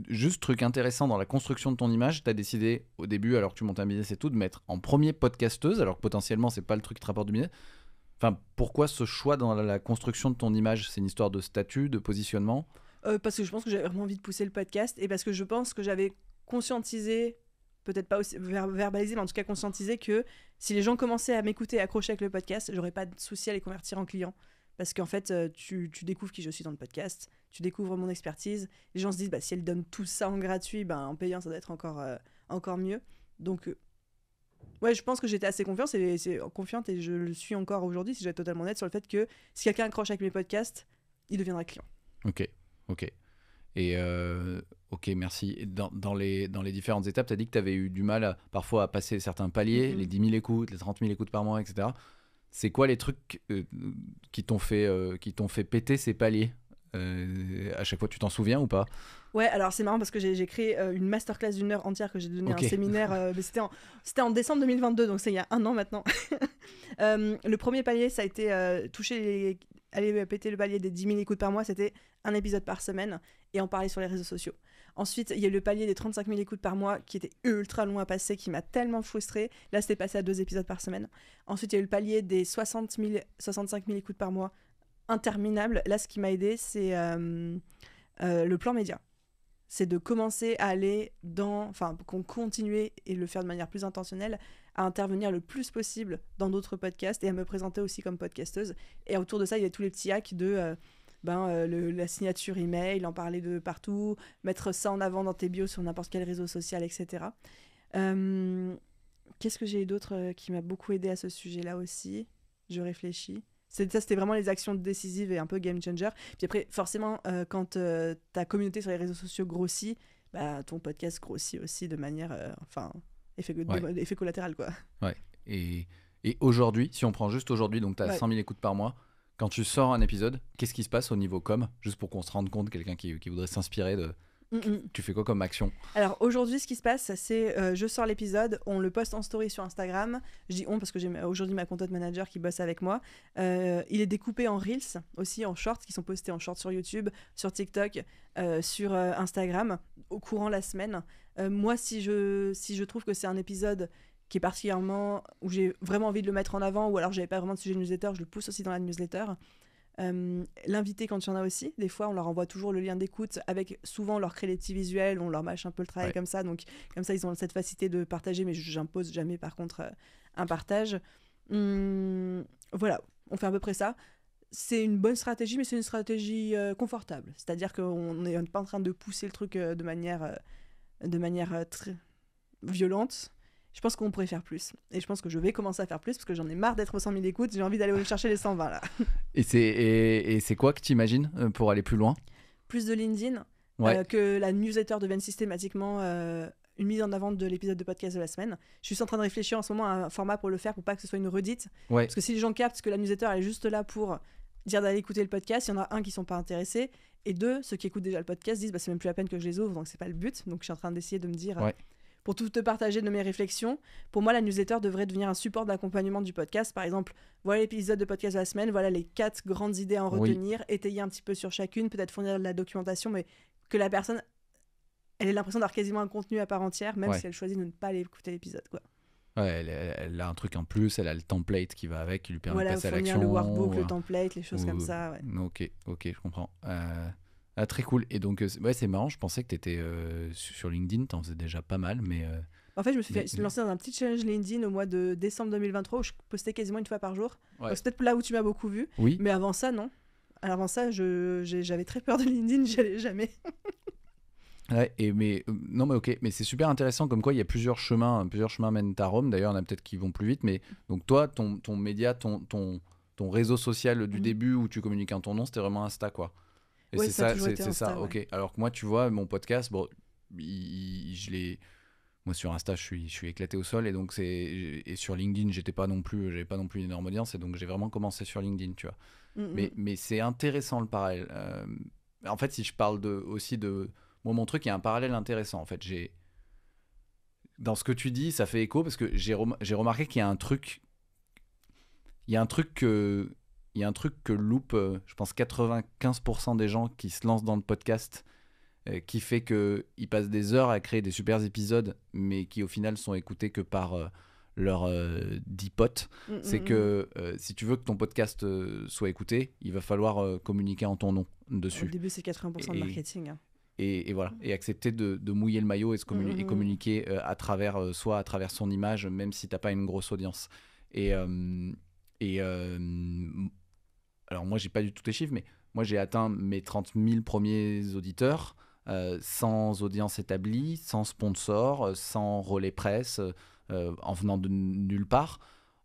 juste truc intéressant dans la construction de ton image tu as décidé au début alors que tu montes un business et tout de mettre en premier podcasteuse alors que potentiellement c'est pas le truc qui te rapporte du business Enfin, pourquoi ce choix dans la construction de ton image C'est une histoire de statut, de positionnement euh, Parce que je pense que j'avais vraiment envie de pousser le podcast et parce que je pense que j'avais conscientisé, peut-être pas aussi verbalisé, mais en tout cas conscientisé que si les gens commençaient à m'écouter, accrocher avec le podcast, j'aurais pas de souci à les convertir en clients. Parce qu'en fait, euh, tu, découvres qui je suis dans le podcast, tu découvres mon expertise. Les gens se disent, bah, si elle donne tout ça en gratuit, ben, en payant, ça doit être encore, euh, encore mieux. Donc, ouais, je pense que j'étais assez confiante et, confiante et je le suis encore aujourd'hui, si j'ai totalement honnête sur le fait que si quelqu'un accroche avec mes podcasts, il deviendra client. Ok, ok. Et euh, ok, merci. Dans, les, dans les différentes étapes, tu as dit que tu avais eu du mal parfois à passer certains paliers, mm-hmm. les 10 000 écoutes, les 30 000 écoutes par mois, etc. C'est quoi les trucs euh, qui t'ont fait, euh, fait péter ces paliers euh, à chaque fois, tu t'en souviens ou pas Ouais, alors c'est marrant parce que j'ai créé euh, une masterclass d'une heure entière que j'ai donné à un séminaire, euh, c'était en, décembre 2022, donc c'est il y a un an maintenant. [laughs] le premier palier, ça a été toucher aller péter le palier des 10 000 écoutes par mois, c'était un épisode par semaine et en parler sur les réseaux sociaux. Ensuite, il y a eu le palier des 35 000 écoutes par mois qui était ultra long à passer, qui m'a tellement frustrée. Là, c'était passé à deux épisodes par semaine. Ensuite, il y a eu le palier des 60 000, 65 000 écoutes par mois interminable. Là, ce qui m'a aidé, c'est euh, euh, le plan média. C'est de commencer à aller dans, enfin, qu'on continue et le faire de manière plus intentionnelle, à intervenir le plus possible dans d'autres podcasts et à me présenter aussi comme podcasteuse. Et autour de ça, il y a tous les petits hacks de. Euh, ben, la signature email, en parler de partout, mettre ça en avant dans tes bios sur n'importe quel réseau social, etc. Qu'est-ce que j'ai d'autre qui m'a beaucoup aidé à ce sujet-là aussi Je réfléchis. Ça, c'était vraiment les actions décisives et un peu game changer. Puis après, forcément, euh, quand euh, ta communauté sur les réseaux sociaux grossit, bah, ton podcast grossit aussi de manière. Euh, enfin, effet, effet, collatéral, quoi. Ouais. Et, aujourd'hui, si on prend juste aujourd'hui, donc tu as 100 000 écoutes par mois, quand tu sors un épisode, qu'est-ce qui se passe au niveau com Juste pour qu'on se rende compte, quelqu'un qui, qui voudrait s'inspirer de, Mmh, mmh. Tu fais quoi comme action Alors aujourd'hui, ce qui se passe, c'est euh, je sors l'épisode, on le poste en story sur Instagram. Je dis on parce que j'ai aujourd'hui ma content manager qui bosse avec moi. Euh, il est découpé en reels aussi, en shorts qui sont postés en shorts sur YouTube, sur TikTok, euh, sur Instagram au courant la semaine. moi, si je si je trouve que c'est un épisode qui est particulièrement où j'ai vraiment envie de le mettre en avant ou alors j'avais pas vraiment de sujet de newsletter, je le pousse aussi dans la newsletter. Euh, l'invité, quand il y en a aussi, des fois, on leur envoie toujours le lien d'écoute avec souvent leur petits visuels, on leur mâche un peu le travail comme ça. Donc, comme ça, ils ont cette facilité de partager, mais j'impose jamais, par contre, euh, un partage. Hum, voilà, on fait à peu près ça c'est une bonne stratégie, mais c'est une stratégie euh, confortable. C'est-à-dire qu'on n'est pas en train de pousser le truc de manière, de manière très violente je pense qu'on pourrait faire plus. Et je pense que je vais commencer à faire plus parce que j'en ai marre d'être aux 100 000 écoutes. J'ai envie d'aller chercher les 120 là. [laughs] Et c'est quoi que tu imagines euh, pour aller plus loin Plus de LinkedIn, euh, que la newsletter devienne systématiquement euh, une mise en avant de l'épisode de podcast de la semaine. Je suis en train de réfléchir en ce moment à un format pour le faire pour pas que ce soit une redite. Parce que si les gens captent que la newsletter elle est juste là pour dire d'aller écouter le podcast, il y en a un qui sont pas intéressés et deux, ceux qui écoutent déjà le podcast disent bah, c'est même plus la peine que je les ouvre donc c'est pas le but. Donc je suis en train d'essayer de me dire. Pour tout te partager de mes réflexions, pour moi, la newsletter devrait devenir un support d'accompagnement du podcast. Par exemple, voilà l'épisode de podcast de la semaine, voilà les quatre grandes idées à en retenir, étayer un petit peu sur chacune, peut-être fournir de la documentation, mais que la personne, elle ait l'impression d'avoir quasiment un contenu à part entière, même si elle choisit de ne pas aller écouter l'épisode, quoi. elle, a un truc en plus, elle a le template qui va avec, qui lui permet de passer à l'action. le workbook, le template, les choses comme ça. Ouais. Ok, ok, je comprends. Euh, ah, très cool. Et donc, euh, ouais, c'est marrant. Je pensais que tu étais euh, sur LinkedIn, t'en faisais déjà pas mal, mais. Euh, en fait, je me suis lancé dans un petit challenge LinkedIn au mois de décembre 2023 où je postais quasiment une fois par jour. C'est peut-être là où tu m'as beaucoup vu. Oui. Mais avant ça, non. avant ça, j'avais très peur de LinkedIn, [laughs] j'y allais jamais. ouais, et mais non mais ok, mais c'est super intéressant comme quoi il y a plusieurs chemins, plusieurs chemins mènent à Rome. D'ailleurs, il y en a peut-être qui vont plus vite, mais donc toi, ton, ton média, ton, ton, ton réseau social du mhm. début où tu communiquais en ton nom, c'était vraiment Insta quoi. Et c'est ça, Ok. Alors que moi, tu vois, mon podcast, bon, je l'ai. Moi, sur Insta, je suis, je suis éclaté au sol et donc c'est et sur LinkedIn, j'étais pas non plus, j'avais pas non plus une énorme audience et donc j'ai vraiment commencé sur LinkedIn, tu vois. Mm, mm. Mais, mais c'est intéressant le parallèle. Euh, en fait, si je parle de aussi de moi, mon truc, il y a un parallèle intéressant. En fait, j'ai dans ce que tu dis, ça fait écho parce que j'ai remarqué qu'il y a un truc, il y a un truc que il y a un truc que loupe, euh, je pense, 95% des gens qui se lancent dans le podcast, euh, qui fait qu'ils passent des heures à créer des super épisodes, mais qui au final sont écoutés que par euh, leurs dix potes. Mm, mm, c'est mm. que si tu veux que ton podcast soit écouté, il va falloir communiquer en ton nom dessus. Au début, c'est 80% de marketing. Hein. Et, voilà, et accepter de, mouiller le maillot et, communiquer à travers, soit à travers son image, même si tu n'as pas une grosse audience. Et, et alors moi j'ai pas du tout les chiffres, mais moi j'ai atteint mes 30 000 premiers auditeurs euh, sans audience établie, sans sponsor, euh, sans relais presse, euh, en venant de nulle part.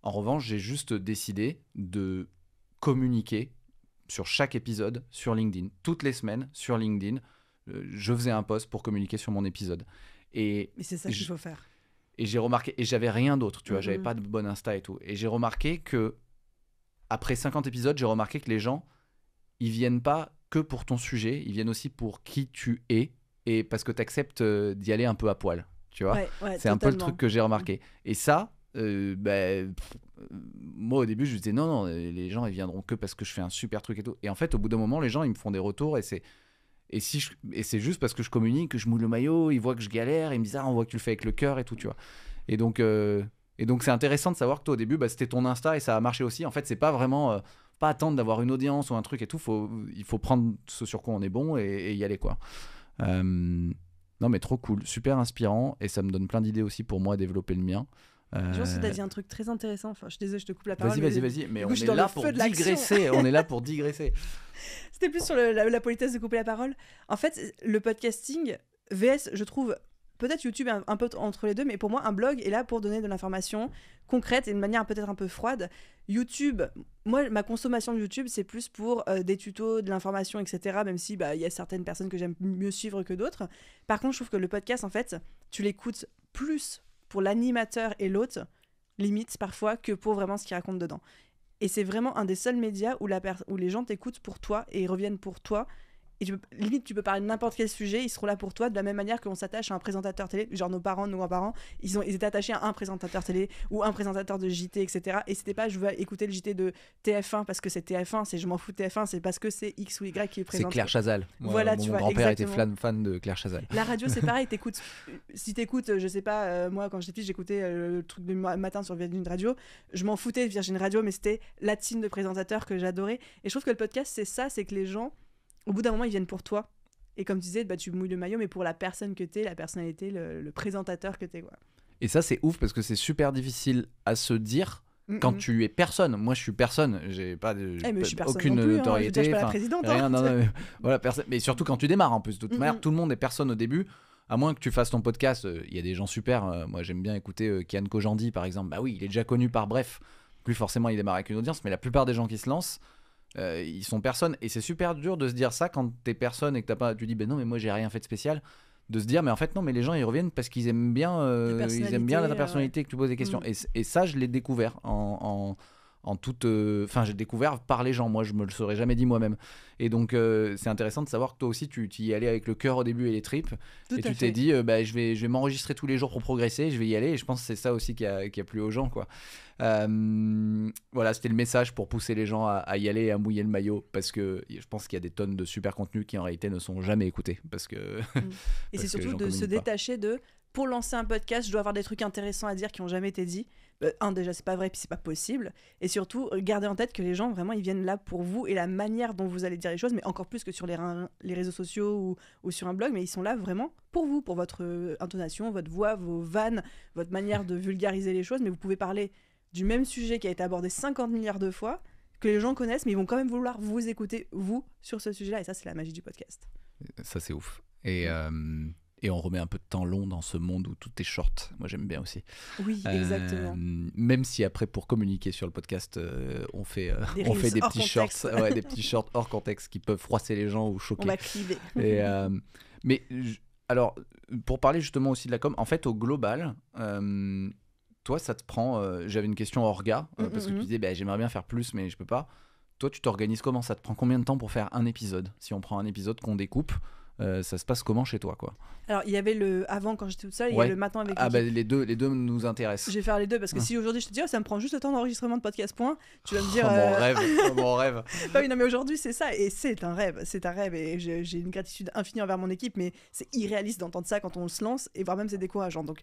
En revanche, j'ai juste décidé de communiquer sur chaque épisode sur LinkedIn, toutes les semaines sur LinkedIn. je faisais un post pour communiquer sur mon épisode. Et Mais c'est ça je faut faire. Et j'ai remarqué, et j'avais rien d'autre, tu vois, j'avais mmh. pas de bon Insta et tout. Et j'ai remarqué que après 50 épisodes, j'ai remarqué que les gens, ils viennent pas que pour ton sujet, ils viennent aussi pour qui tu es et parce que tu acceptes euh, d'y aller un peu à poil. Tu vois, c'est un peu le truc que j'ai remarqué. Mm. Et ça, euh, bah, euh, moi au début je disais non non les gens ils viendront que parce que je fais un super truc et tout et en fait au bout d'un moment les gens ils me font des retours et c'est et si c'est juste parce que je communique que je moule le maillot ils voient que je galère ils me disent ah on voit que tu le fais avec le cœur et tout tu vois et donc et donc c'est intéressant de savoir que toi au début bah, c'était ton Insta et ça a marché aussi. En fait c'est pas vraiment euh, pas attendre d'avoir une audience ou un truc et tout. Faut, il faut prendre ce sur quoi on est bon et, y aller quoi. Euh, non mais trop cool, super inspirant et ça me donne plein d'idées aussi pour moi à développer le mien. Je pense que tu as dit euh, un truc très intéressant. Enfin, je suis désolée, je te coupe la parole. Vas-y, vas-y, vas-y. Mais, on, est là pour digresser. on est là pour digresser. [laughs] C'était plus sur la politesse de couper la parole. En fait, le podcasting, VS, je trouve, peut-être YouTube un, un, peu entre les deux, mais pour moi, un blog est là pour donner de l'information concrète et de manière peut-être un peu froide. YouTube, moi, ma consommation de YouTube, c'est plus pour euh, des tutos, de l'information, etc. Même si bah, il y a certaines personnes que j'aime mieux suivre que d'autres. Par contre, je trouve que le podcast, en fait, tu l'écoutes plus pour l'animateur et l'hôte, limite parfois, que pour vraiment ce qu'il raconte dedans. Et c'est vraiment un des seuls médias où, la où les gens t'écoutent pour toi et reviennent pour toi et tu peux, limite, tu peux parler de n'importe quel sujet, ils seront là pour toi de la même manière qu'on s'attache à un présentateur télé. Genre nos parents, nos grands-parents, ils, ont, ils étaient attachés à un présentateur télé ou un présentateur de JT, etc. Et c'était pas je veux écouter le JT de TF1 parce que c'est TF1, c'est je m'en fous de TF1, c'est parce que c'est X ou Y qui est présent. C'est Claire Chazal. Voilà, tu mon grand-père était fan, de Claire Chazal. La radio, c'est pareil, [laughs] t'écoutes. Si t'écoutes, euh, je sais pas, euh, moi quand j'étais petite, j'écoutais euh, le truc du matin sur Virgin Radio. Je m'en foutais de Virgin Radio, mais c'était la team de présentateurs que j'adorais. Et je trouve que le podcast, c'est ça, c'est que les gens au bout d'un moment, ils viennent pour toi. Et comme tu disais, bah, tu mouilles le maillot, mais pour la personne que t'es, la personnalité, le, présentateur que t'es. Quoi. Et ça, c'est ouf parce que c'est super difficile à se dire mm, quand mm. tu es personne. Moi, je suis personne. J'ai pas, de, eh, je aucune notoriété. Hein. présidente. Hein. [laughs] mais, surtout quand tu démarres, en plus, de toute mm, tout le monde est personne au début. À moins que tu fasses ton podcast, euh, il y a des gens super. Euh, moi, j'aime bien écouter euh, Kian Kojandi, par exemple. Bah oui, il est déjà connu par Bref. Plus forcément, il démarre avec une audience, mais la plupart des gens qui se lancent, euh, ils sont personnes Et c'est super dur de se dire ça quand t'es personne et que t'as pas, tu dis, ben non, mais moi j'ai rien fait de spécial. De se dire, mais en fait, non, mais les gens ils reviennent parce qu'ils aiment bien, euh, ils aiment bien la personnalité que tu poses des questions. Mm. Et, ça, je l'ai découvert en en toute. Euh, enfin, j'ai découvert par les gens. Moi, je me le serais jamais dit moi-même. Et donc, euh, c'est intéressant de savoir que toi aussi, tu, tu, y allais avec le cœur au début et les tripes. et tu t'es dit, euh, bah, je vais, je vais m'enregistrer tous les jours pour progresser, je vais y aller. Et je pense que c'est ça aussi qui a, a, plu aux gens, quoi. voilà, c'était le message pour pousser les gens à, y aller, à mouiller le maillot, parce que je pense qu'il y a des tonnes de super contenus qui en réalité ne sont jamais écoutés, parce que. Mm. [laughs] et c'est surtout de se détacher de pour lancer un podcast, je dois avoir des trucs intéressants à dire qui n'ont jamais été dits. Euh, un, déjà, c'est pas vrai, puis c'est pas possible. Et surtout, gardez en tête que les gens, vraiment, ils viennent là pour vous et la manière dont vous allez dire les choses, mais encore plus que sur les, réseaux sociaux ou, sur un blog, mais ils sont là vraiment pour vous, pour votre euh, intonation, votre voix, vos vannes, votre manière de vulgariser les choses. Mais vous pouvez parler du même sujet qui a été abordé 50 milliards de fois, que les gens connaissent, mais ils vont quand même vouloir vous écouter, vous, sur ce sujet-là. Et ça, c'est la magie du podcast. Ça, c'est ouf. Et. Euh, et on remet un peu de temps long dans ce monde où tout est short. Moi, j'aime bien aussi. Oui, exactement. Euh, même si après, pour communiquer sur le podcast, euh, on fait, euh, des, on fait des petits shorts, ouais, des petits shorts hors contexte qui peuvent froisser les gens ou choquer. On va cliver. Et, [laughs] mais alors, pour parler justement aussi de la com, en fait, au global. toi, ça te prend. J'avais une question hors gars, mm, parce que mm, tu mm. disais, bah, j'aimerais bien faire plus, mais je peux pas. Toi, tu t'organises comment Ça te prend combien de temps pour faire un épisode Si on prend un épisode qu'on découpe, euh, ça se passe comment chez toi, quoi. Alors, il y avait le avant quand j'étais toute seule, il y a le maintenant avec Ah, bah, les deux, les deux nous intéressent. Je vais faire les deux parce que hein. si aujourd'hui je te dis, oh, ça me prend juste le temps d'enregistrement de podcast, point, tu vas me oh, dire. Mon euh, rêve, [laughs] oh, mon rêve. non, bah mais, non, mais aujourd'hui, c'est ça, et c'est un rêve, c'est un rêve, et j'ai une gratitude infinie envers mon équipe, mais c'est irréaliste d'entendre ça quand on se lance, et voire même c'est décourageant. Donc,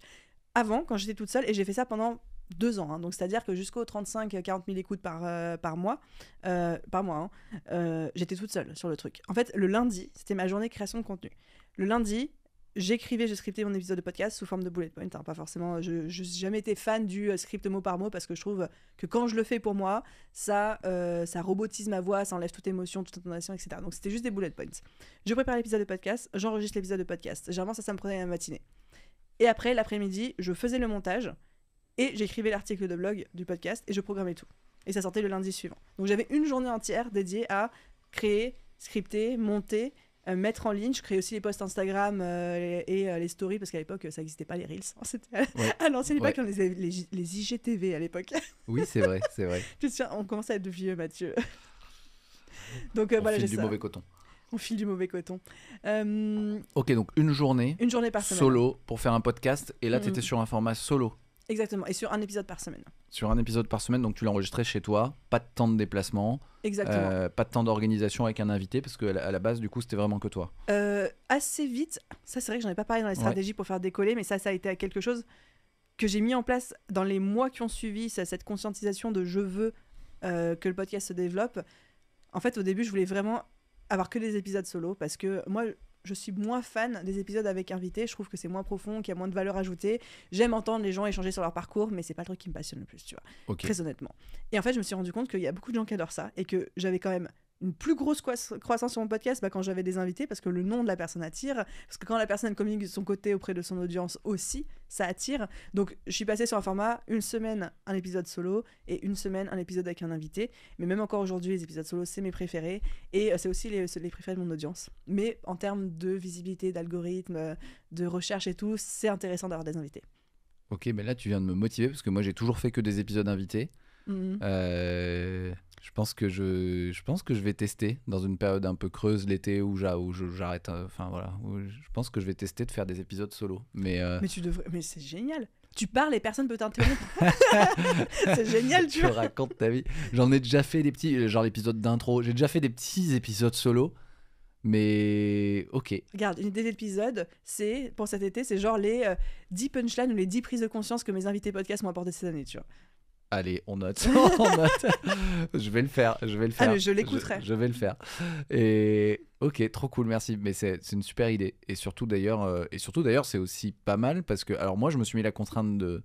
avant, quand j'étais toute seule, et j'ai fait ça pendant deux ans. Hein. donc, c'est-à-dire que jusqu'aux 35-40 000 écoutes par, euh, par mois, euh, par mois, hein, euh, j'étais toute seule sur le truc. En fait, le lundi, c'était ma journée création de contenu. Le lundi, j'écrivais, je scriptais mon épisode de podcast sous forme de bullet points, hein. pas forcément, je n'ai jamais été fan du script mot par mot parce que je trouve que quand je le fais pour moi, ça, ça robotise ma voix, ça enlève toute émotion, toute intonation, etc. Donc, c'était juste des bullet points. Je prépare l'épisode de podcast, j'enregistre l'épisode de podcast. Généralement, ça, ça me prenait la matinée. Et après, l'après-midi, je faisais le montage et j'écrivais l'article de blog du podcast et je programmais tout. Et ça sortait le lundi suivant. Donc j'avais une journée entière dédiée à créer, scripter, monter, euh, mettre en ligne. Je créais aussi les posts Instagram euh, et, euh, les stories parce qu'à l'époque, ça n'existait pas les Reels. Ah [laughs] c'était ouais. à on les, les, IGTV à l'époque. [laughs] oui, c'est vrai, c'est vrai. on commence à être vieux, Mathieu. [laughs] donc on file du mauvais coton. On file du mauvais coton. Ok, donc une journée. Une journée par Solo pour faire un podcast. Et là, mm, tu étais mm. sur un format solo. Exactement, et sur un épisode par semaine. Sur un épisode par semaine, donc tu l'enregistrais chez toi, pas de temps de déplacement, euh, pas de temps d'organisation avec un invité, parce qu'à la, à la base, du coup, c'était vraiment que toi. Euh, assez vite, ça c'est vrai que j'en ai pas parlé dans les stratégies pour faire décoller, mais ça, ça a été quelque chose que j'ai mis en place dans les mois qui ont suivi, cette conscientisation de je veux euh, que le podcast se développe. En fait, au début, je voulais vraiment avoir que des épisodes solo, parce que moi, je suis moins fan des épisodes avec invités. Je trouve que c'est moins profond, qu'il y a moins de valeur ajoutée. J'aime entendre les gens échanger sur leur parcours, mais c'est pas le truc qui me passionne le plus, tu vois. Très honnêtement. Et en fait, je me suis rendu compte qu'il y a beaucoup de gens qui adorent ça et que j'avais quand même une plus grosse croissance sur mon podcast bah, quand j'avais des invités, parce que le nom de la personne attire, parce que quand la personne communique de son côté auprès de son audience aussi, ça attire. Donc je suis passée sur un format, une semaine un épisode solo, et une semaine un épisode avec un invité. Mais même encore aujourd'hui, les épisodes solo, c'est mes préférés, et euh, c'est aussi les, préférés de mon audience. Mais en termes de visibilité, d'algorithme, euh, de recherche et tout, c'est intéressant d'avoir des invités. Ok, mais là tu viens de me motiver, parce que moi j'ai toujours fait que des épisodes invités. Mmh. Euh... Je pense que je, pense que je vais tester dans une période un peu creuse l'été où j'arrête. Euh, enfin voilà, je pense que je vais tester de faire des épisodes solo. Mais euh, mais tu devrais, mais c'est génial. Tu parles et personne peut t'interrompre. [laughs] c'est génial, tu racontes ta vie. J'en ai déjà fait des petits, euh, genre l'épisode d'intro. J'ai déjà fait des petits épisodes solo. Mais ok. Regarde, une des épisodes c'est pour cet été, c'est genre les 10 punchlines ou les 10 prises de conscience que mes invités podcasts m'ont apporté cette année, tu vois. Allez, on note, [laughs] on note. je vais le faire, je vais le ah, faire. Ah, je l'écouterai. Je, vais le faire. Et ok, trop cool, merci. Mais c'est une super idée. Et surtout d'ailleurs, euh, et surtout d'ailleurs, c'est aussi pas mal parce que alors moi, je me suis mis la contrainte de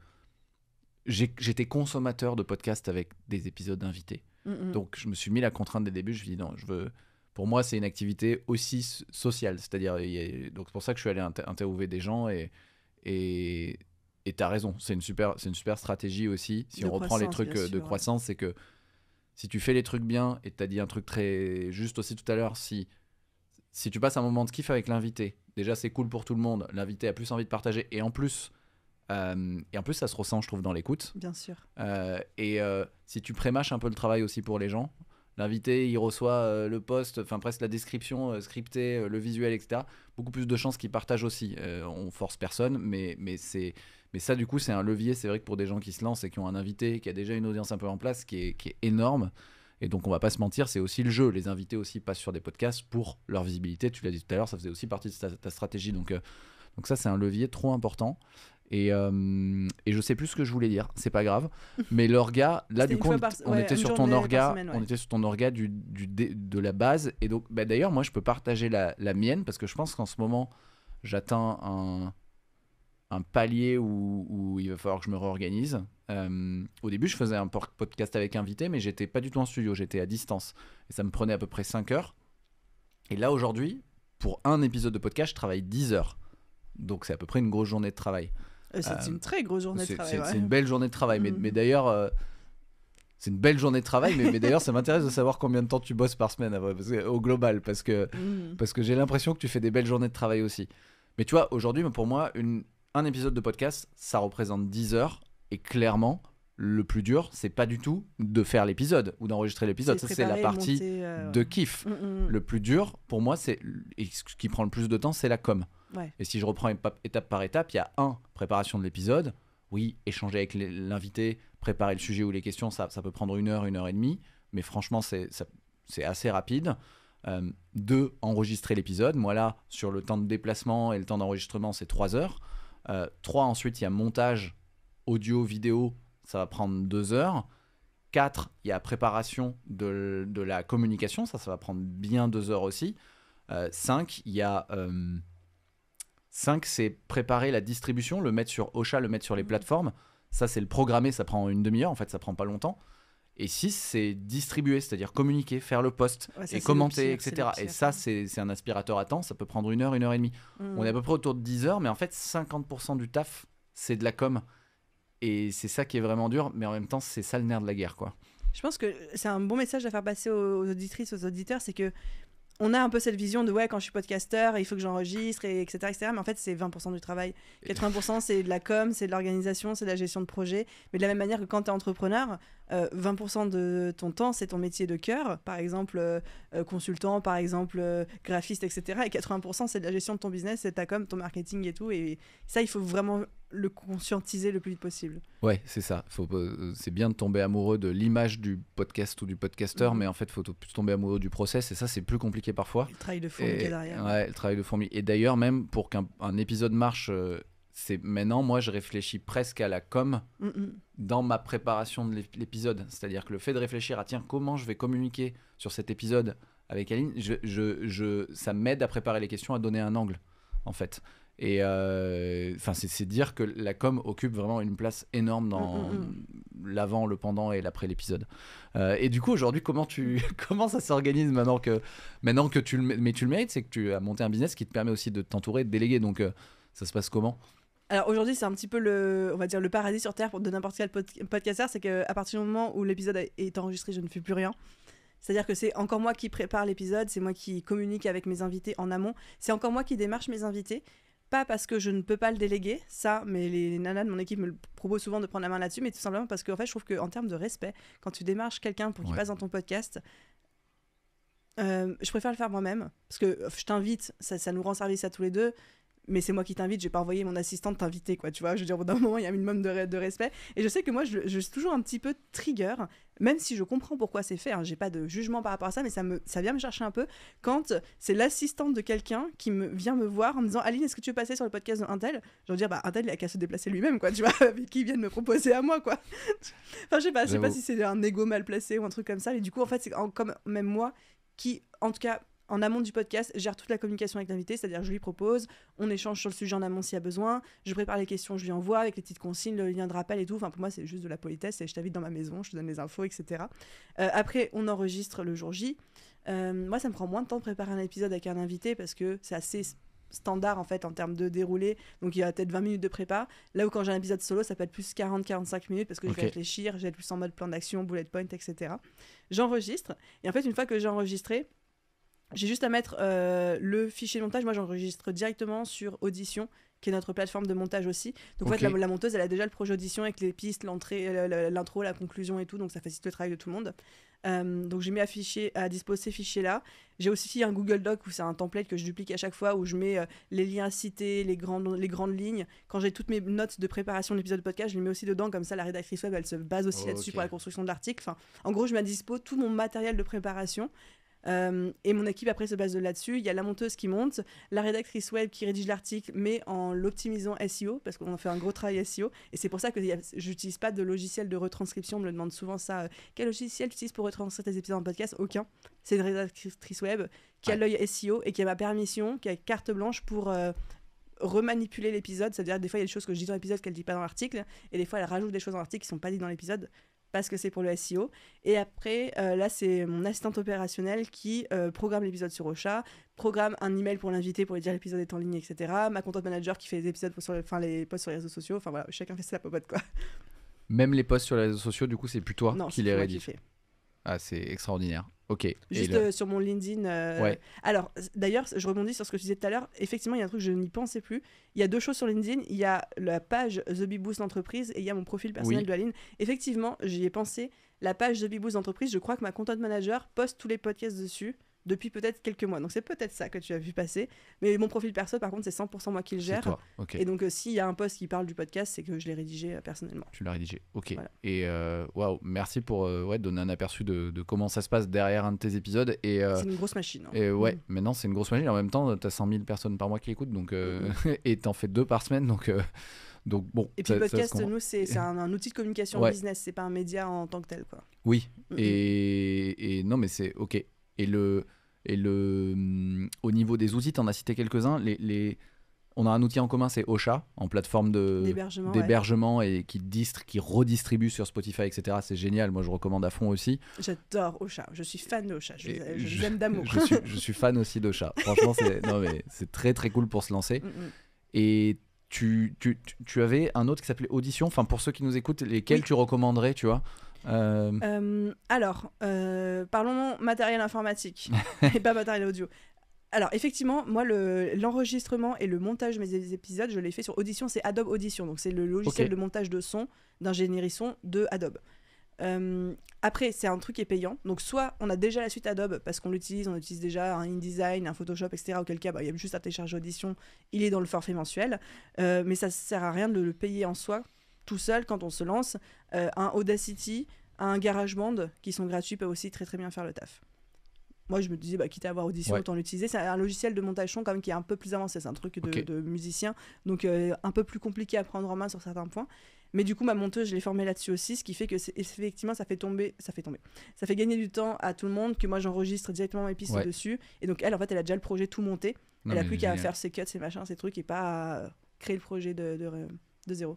j'étais consommateur de podcasts avec des épisodes d'invités. Mm, mm. Donc je me suis mis la contrainte des débuts. Je me suis dit non, je veux. Pour moi, c'est une activité aussi sociale, c'est-à-dire donc c'est pour ça que je suis allé interviewer des gens et et et tu raison, c'est une, super, une super stratégie aussi. Si on reprend les trucs euh, de croissance, c'est que si tu fais les trucs bien, et tu as dit un truc très juste aussi tout à l'heure, si, si tu passes un moment de kiff avec l'invité, déjà c'est cool pour tout le monde, l'invité a plus envie de partager, et en plus, euh, et en plus ça se ressent, je trouve, dans l'écoute. Bien sûr. Euh, et si tu prémaches un peu le travail aussi pour les gens, l'invité, il reçoit le poste, enfin presque la description scriptée, le visuel, etc. Beaucoup plus de chances qu'il partage aussi. on force personne, mais, mais c'est et ça, du coup, c'est un levier. C'est vrai que pour des gens qui se lancent et qui ont un invité, qui a déjà une audience un peu en place, qui est, énorme. Et donc, on va pas se mentir, c'est aussi le jeu. Les invités aussi passent sur des podcasts pour leur visibilité. Tu l'as dit tout à l'heure, ça faisait aussi partie de ta, stratégie. Donc, euh, donc ça, c'est un levier trop important. Et, euh, et, je sais plus ce que je voulais dire, c'est pas grave. [laughs] Mais l'orga, là du coup, on, était sur ton orga, on était sur ton du, de la base. Et donc, bah, d'ailleurs, moi, je peux partager la, la mienne parce que je pense qu'en ce moment, j'atteins un, un palier où, il va falloir que je me réorganise. Euh, au début, je faisais un podcast avec invité, mais j'étais pas du tout en studio, j'étais à distance. Et ça me prenait à peu près 5 heures. Et là, aujourd'hui, pour un épisode de podcast, je travaille 10 heures. Donc c'est à peu près une grosse journée de travail. Euh, c'est une euh, très grosse journée de travail. C'est une belle journée de travail. Mais, mm. d'ailleurs, c'est une belle journée de travail. mais, d'ailleurs, ça m'intéresse de savoir combien de temps tu bosses par semaine au global. Parce que, mm. parce que j'ai l'impression que tu fais des belles journées de travail aussi. Mais tu vois, aujourd'hui, pour moi, une, un épisode de podcast, ça représente 10 heures. Et clairement, le plus dur, c'est pas du tout de faire l'épisode ou d'enregistrer l'épisode. Ça, c'est la partie euh, de kiff. Mm, mm, mm. Le plus dur, pour moi, c'est ce qui prend le plus de temps, c'est la com. Et si je reprends étape par étape, il y a un, préparation de l'épisode. Oui, échanger avec l'invité, préparer le sujet ou les questions, ça, ça, peut prendre une heure, une heure et demie. Mais franchement, c'est assez rapide. Euh, deux, enregistrer l'épisode. Moi, là, sur le temps de déplacement et le temps d'enregistrement, c'est trois heures. 3, euh, ensuite, il y a montage audio, vidéo, ça va prendre 2 heures. 4, il y a préparation de, la communication, ça, ça va prendre bien 2 heures aussi. 5, euh, il y a. 5, euh, c'est préparer la distribution, le mettre sur Ocha, le mettre sur les mmh. plateformes. Ça, c'est le programmer, ça prend une demi-heure, en fait, ça prend pas longtemps. Et 6, c'est distribuer, c'est-à-dire communiquer, faire le poste et commenter, etc. Et ça, c'est un aspirateur à temps, ça peut prendre une heure, une heure et demie. Mmh. On est à peu près autour de 10 heures, mais en fait, 50% du taf, c'est de la com. Et c'est ça qui est vraiment dur, mais en même temps, c'est ça le nerf de la guerre, quoi. Je pense que c'est un bon message à faire passer aux, auditrices, aux auditeurs, c'est que on a un peu cette vision de ouais quand je suis podcasteur il faut que j'enregistre et etc etc mais en fait c'est 20% du travail 80% c'est de la com c'est de l'organisation c'est de la gestion de projet mais de la même manière que quand tu es entrepreneur 20% euh, de ton temps, c'est ton métier de cœur, par exemple euh, euh, consultant, par exemple graphiste, etc. Et 80%, c'est la gestion de ton business, c'est ta com, ton marketing et tout. Et ça, il faut vraiment le conscientiser le plus vite possible. Ouais, c'est ça. c'est bien de tomber amoureux de l'image du podcast ou du podcasteur, mm. mais en fait, faut tomber amoureux du process, et ça, c'est plus compliqué parfois. Le travail de fourmi et, derrière. Ouais, le travail de fourmi. Et d'ailleurs, même pour qu'un épisode marche, c'est maintenant, moi, je réfléchis presque à la com. Mm, mm dans ma préparation de l'épisode. C'est-à-dire que le fait de réfléchir à tiens, comment je vais communiquer sur cet épisode avec Aline, je, ça m'aide à préparer les questions, à donner un angle, en fait. Et euh, enfin, c'est dire que la com occupe vraiment une place énorme dans mm, mm, mm. l'avant, le pendant et l'après l'épisode. Euh, et du coup, aujourd'hui, comment tu [laughs] comment ça s'organise maintenant que maintenant que tu le mais tu le mérites, c'est que tu as monté un business qui te permet aussi de t'entourer, de déléguer. Donc, euh, ça se passe comment alors aujourd'hui, c'est un petit peu le, on va dire le paradis sur terre pour de n'importe quel podcasteur, c'est qu'à partir du moment où l'épisode est enregistré, je ne fais plus rien. C'est-à-dire que c'est encore moi qui prépare l'épisode, c'est moi qui communique avec mes invités en amont, c'est encore moi qui démarche mes invités. Pas parce que je ne peux pas le déléguer, ça, mais les nanas de mon équipe me proposent souvent de prendre la main là-dessus, mais tout simplement parce qu'en en fait, je trouve qu'en termes de respect, quand tu démarches quelqu'un pour qu'il passe dans ton podcast, euh, je préfère le faire moi-même, parce que euh, je t'invite, ça, ça nous rend service à tous les deux, mais c'est moi qui t'invite, j'ai pas envoyé mon assistante t'inviter, quoi, tu vois. Je veux dire, au d'un moment, il y a un minimum de, de, respect. Et je sais que moi, je, suis toujours un petit peu trigger, même si je comprends pourquoi c'est fait, hein, j'ai pas de jugement par rapport à ça, mais ça, me, ça vient me chercher un peu quand c'est l'assistante de quelqu'un qui me vient me voir en me disant Aline, est-ce que tu veux passer sur le podcast d'Intel genre Je dire, bah, Intel, il a qu'à se déplacer lui-même, quoi, tu vois, [laughs] avec qui il vient me proposer à moi, quoi. enfin, je sais pas, je sais pas si c'est un ego mal placé ou un truc comme ça, mais du coup, en fait, c'est comme même moi qui, en tout cas, en amont du podcast, gère toute la communication avec l'invité, c'est-à-dire je lui propose, on échange sur le sujet en amont s'il y a besoin, je prépare les questions, je lui envoie avec les petites consignes, le lien de rappel et tout. Enfin, pour moi, c'est juste de la politesse et je t'invite dans ma maison, je te donne les infos, etc. Euh, après, on enregistre le jour J. Euh, moi, ça me prend moins de temps de préparer un épisode avec un invité parce que c'est assez standard en fait en termes de déroulé. Donc il y a peut-être 20 minutes de prépa. Là où quand j'ai un épisode solo, ça peut être plus 40-45 minutes parce que je vais réfléchir, j'ai plus en mode plan d'action, bullet point, etc. J'enregistre. Et en fait, une fois que j'ai enregistré, j'ai juste à mettre euh, le fichier montage. Moi, j'enregistre directement sur Audition, qui est notre plateforme de montage aussi. Donc, en fait, la, monteuse, elle a déjà le projet Audition avec les pistes, l'entrée, l'intro, la conclusion et tout. Donc, ça facilite le travail de tout le monde. Euh, donc, j'ai mis à, fichier, à disposer ces fichiers-là. J'ai aussi un Google Doc où c'est un template que je duplique à chaque fois, où je mets euh, les liens cités, les grandes, les grandes lignes. Quand j'ai toutes mes notes de préparation de l'épisode podcast, je les mets aussi dedans. Comme ça, la rédactrice web, elle se base aussi là-dessus pour la construction de l'article. Enfin, en gros, je mets à dispo tout mon matériel de préparation euh, et mon équipe après se base là-dessus. Il y a la monteuse qui monte, la rédactrice web qui rédige l'article, mais en l'optimisant SEO, parce qu'on fait un gros travail SEO. Et c'est pour ça que j'utilise pas de logiciel de retranscription. On me le demande souvent ça. Euh, quel logiciel tu utilises pour retranscrire tes épisodes en podcast Aucun. C'est une rédactrice web qui a l'œil SEO et qui a ma permission, qui a carte blanche pour euh, remanipuler l'épisode. C'est-à-dire des fois, il y a des choses que je dis dans l'épisode qu'elle ne dit pas dans l'article, et des fois, elle rajoute des choses dans l'article qui ne sont pas dites dans l'épisode parce que c'est pour le SEO. Et après, euh, là, c'est mon assistante opérationnelle qui euh, programme l'épisode sur Ocha, programme un email pour l'inviter pour lui dire l'épisode est en ligne, etc. Ma content manager qui fait les épisodes sur, les posts sur les réseaux sociaux. Enfin voilà, chacun fait sa popote quoi. Même les posts sur les réseaux sociaux, du coup, c'est plutôt toi non, qui les rédige. Ah, c'est extraordinaire. Ok. Juste euh, sur mon LinkedIn. Euh, ouais. Alors, d'ailleurs, je rebondis sur ce que tu disais tout à l'heure. Effectivement, il y a un truc, je n'y pensais plus. Il y a deux choses sur LinkedIn. Il y a la page The Beboost Entreprise et il y a mon profil personnel de Aline. Effectivement, j'y ai pensé. La page The Beboost Entreprise, je crois que ma content manager poste tous les podcasts dessus depuis peut-être quelques mois. Donc c'est peut-être ça que tu as vu passer. Mais mon profil perso, par contre, c'est 100% moi qui le gère. Et donc euh, s'il y a un poste qui parle du podcast, c'est que je l'ai rédigé euh, personnellement. Tu l'as rédigé, ok. Et euh, waouh, merci pour ouais, donner un aperçu de, comment ça se passe derrière un de tes épisodes. c'est une grosse machine. Et ouais, maintenant c'est une grosse machine. En même temps, tu as 100 000 personnes par mois qui écoutent, donc, mm, mm. [laughs] et t'en fais deux par semaine. Donc, donc bon. Et puis le podcast, nous, c'est un, un, outil de communication business, c'est pas un média en tant que tel. Quoi. Oui. Mm, et, et non, mais c'est ok. Et le, et le, hum, au niveau des outils, tu en as cité quelques-uns. Les, les, on a un outil en commun, c'est Ocha, en plateforme d'hébergement et qui, distre, qui redistribue sur Spotify, etc. C'est génial, moi je recommande à fond aussi. J'adore Ocha, je suis fan d'Ocha, je, je, d'amour. [laughs] Je, suis fan aussi d'Ocha, franchement c'est [laughs] très très cool pour se lancer. Mm, mm. Et tu, tu, tu, avais un autre qui s'appelait Audition, enfin pour ceux qui nous écoutent, lesquels tu recommanderais, tu vois euh, euh, alors, euh, parlons matériel informatique [laughs] et pas matériel audio. Alors effectivement, moi l'enregistrement et le montage de mes épisodes, je l'ai fait sur Audition, c'est Adobe Audition, donc c'est le logiciel de montage de son, d'ingénierie son de Adobe. après, c'est un truc qui est payant, donc soit on a déjà la suite Adobe parce qu'on l'utilise, on utilise déjà un InDesign, un Photoshop, etc. Auquel cas, bah, il y a juste à télécharger Audition, il est dans le forfait mensuel, mais ça sert à rien de le payer en soi tout seul quand on se lance. Euh, un Audacity, un GarageBand qui sont gratuits peuvent aussi très très bien faire le taf. Moi, je me disais, bah, quitte à avoir audition, autant l'utiliser. C'est un logiciel de montage son quand même qui est un peu plus avancé. C'est un truc de, musicien, donc euh, un peu plus compliqué à prendre en main sur certains points. Mais du coup, ma monteuse, je l'ai formée là-dessus aussi, ce qui fait que effectivement, ça fait tomber, ça fait tomber, ça fait gagner du temps à tout le monde que moi j'enregistre directement mes pistes dessus. Et donc elle, en fait, elle a déjà le projet tout monté. elle a plus qu'à faire ses cuts, ses machins, ses trucs, et pas créer le projet de zéro.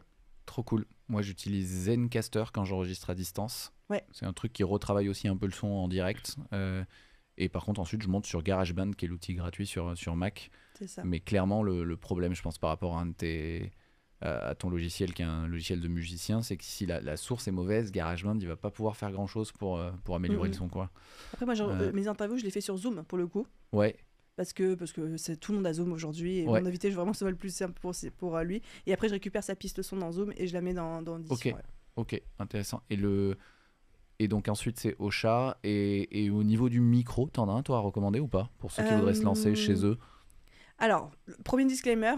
Trop cool. Moi, j'utilise Zencaster quand j'enregistre à distance. Ouais. C'est un truc qui retravaille aussi un peu le son en direct. Euh, et par contre, ensuite, je monte sur GarageBand, qui est l'outil gratuit sur, sur Mac. Ça. Mais clairement, le, problème, je pense, par rapport à un de tes, à ton logiciel qui est un logiciel de musicien, c'est que si la, source est mauvaise, GarageBand, il va pas pouvoir faire grand chose pour, euh, pour améliorer le son. Quoi. Après, moi, genre, euh, mes interviews, je les fais sur Zoom pour le coup. Ouais parce que parce que c'est tout le monde à Zoom aujourd'hui et mon invité je vraiment le plus simple pour pour euh, lui et après je récupère sa piste de son dans Zoom et je la mets dans dans OK. OK, intéressant. Et le et donc ensuite c'est au et, et au niveau du micro, t'en as un toi à recommander ou pas pour ceux qui voudraient se lancer chez euh, eux Alors, premier disclaimer,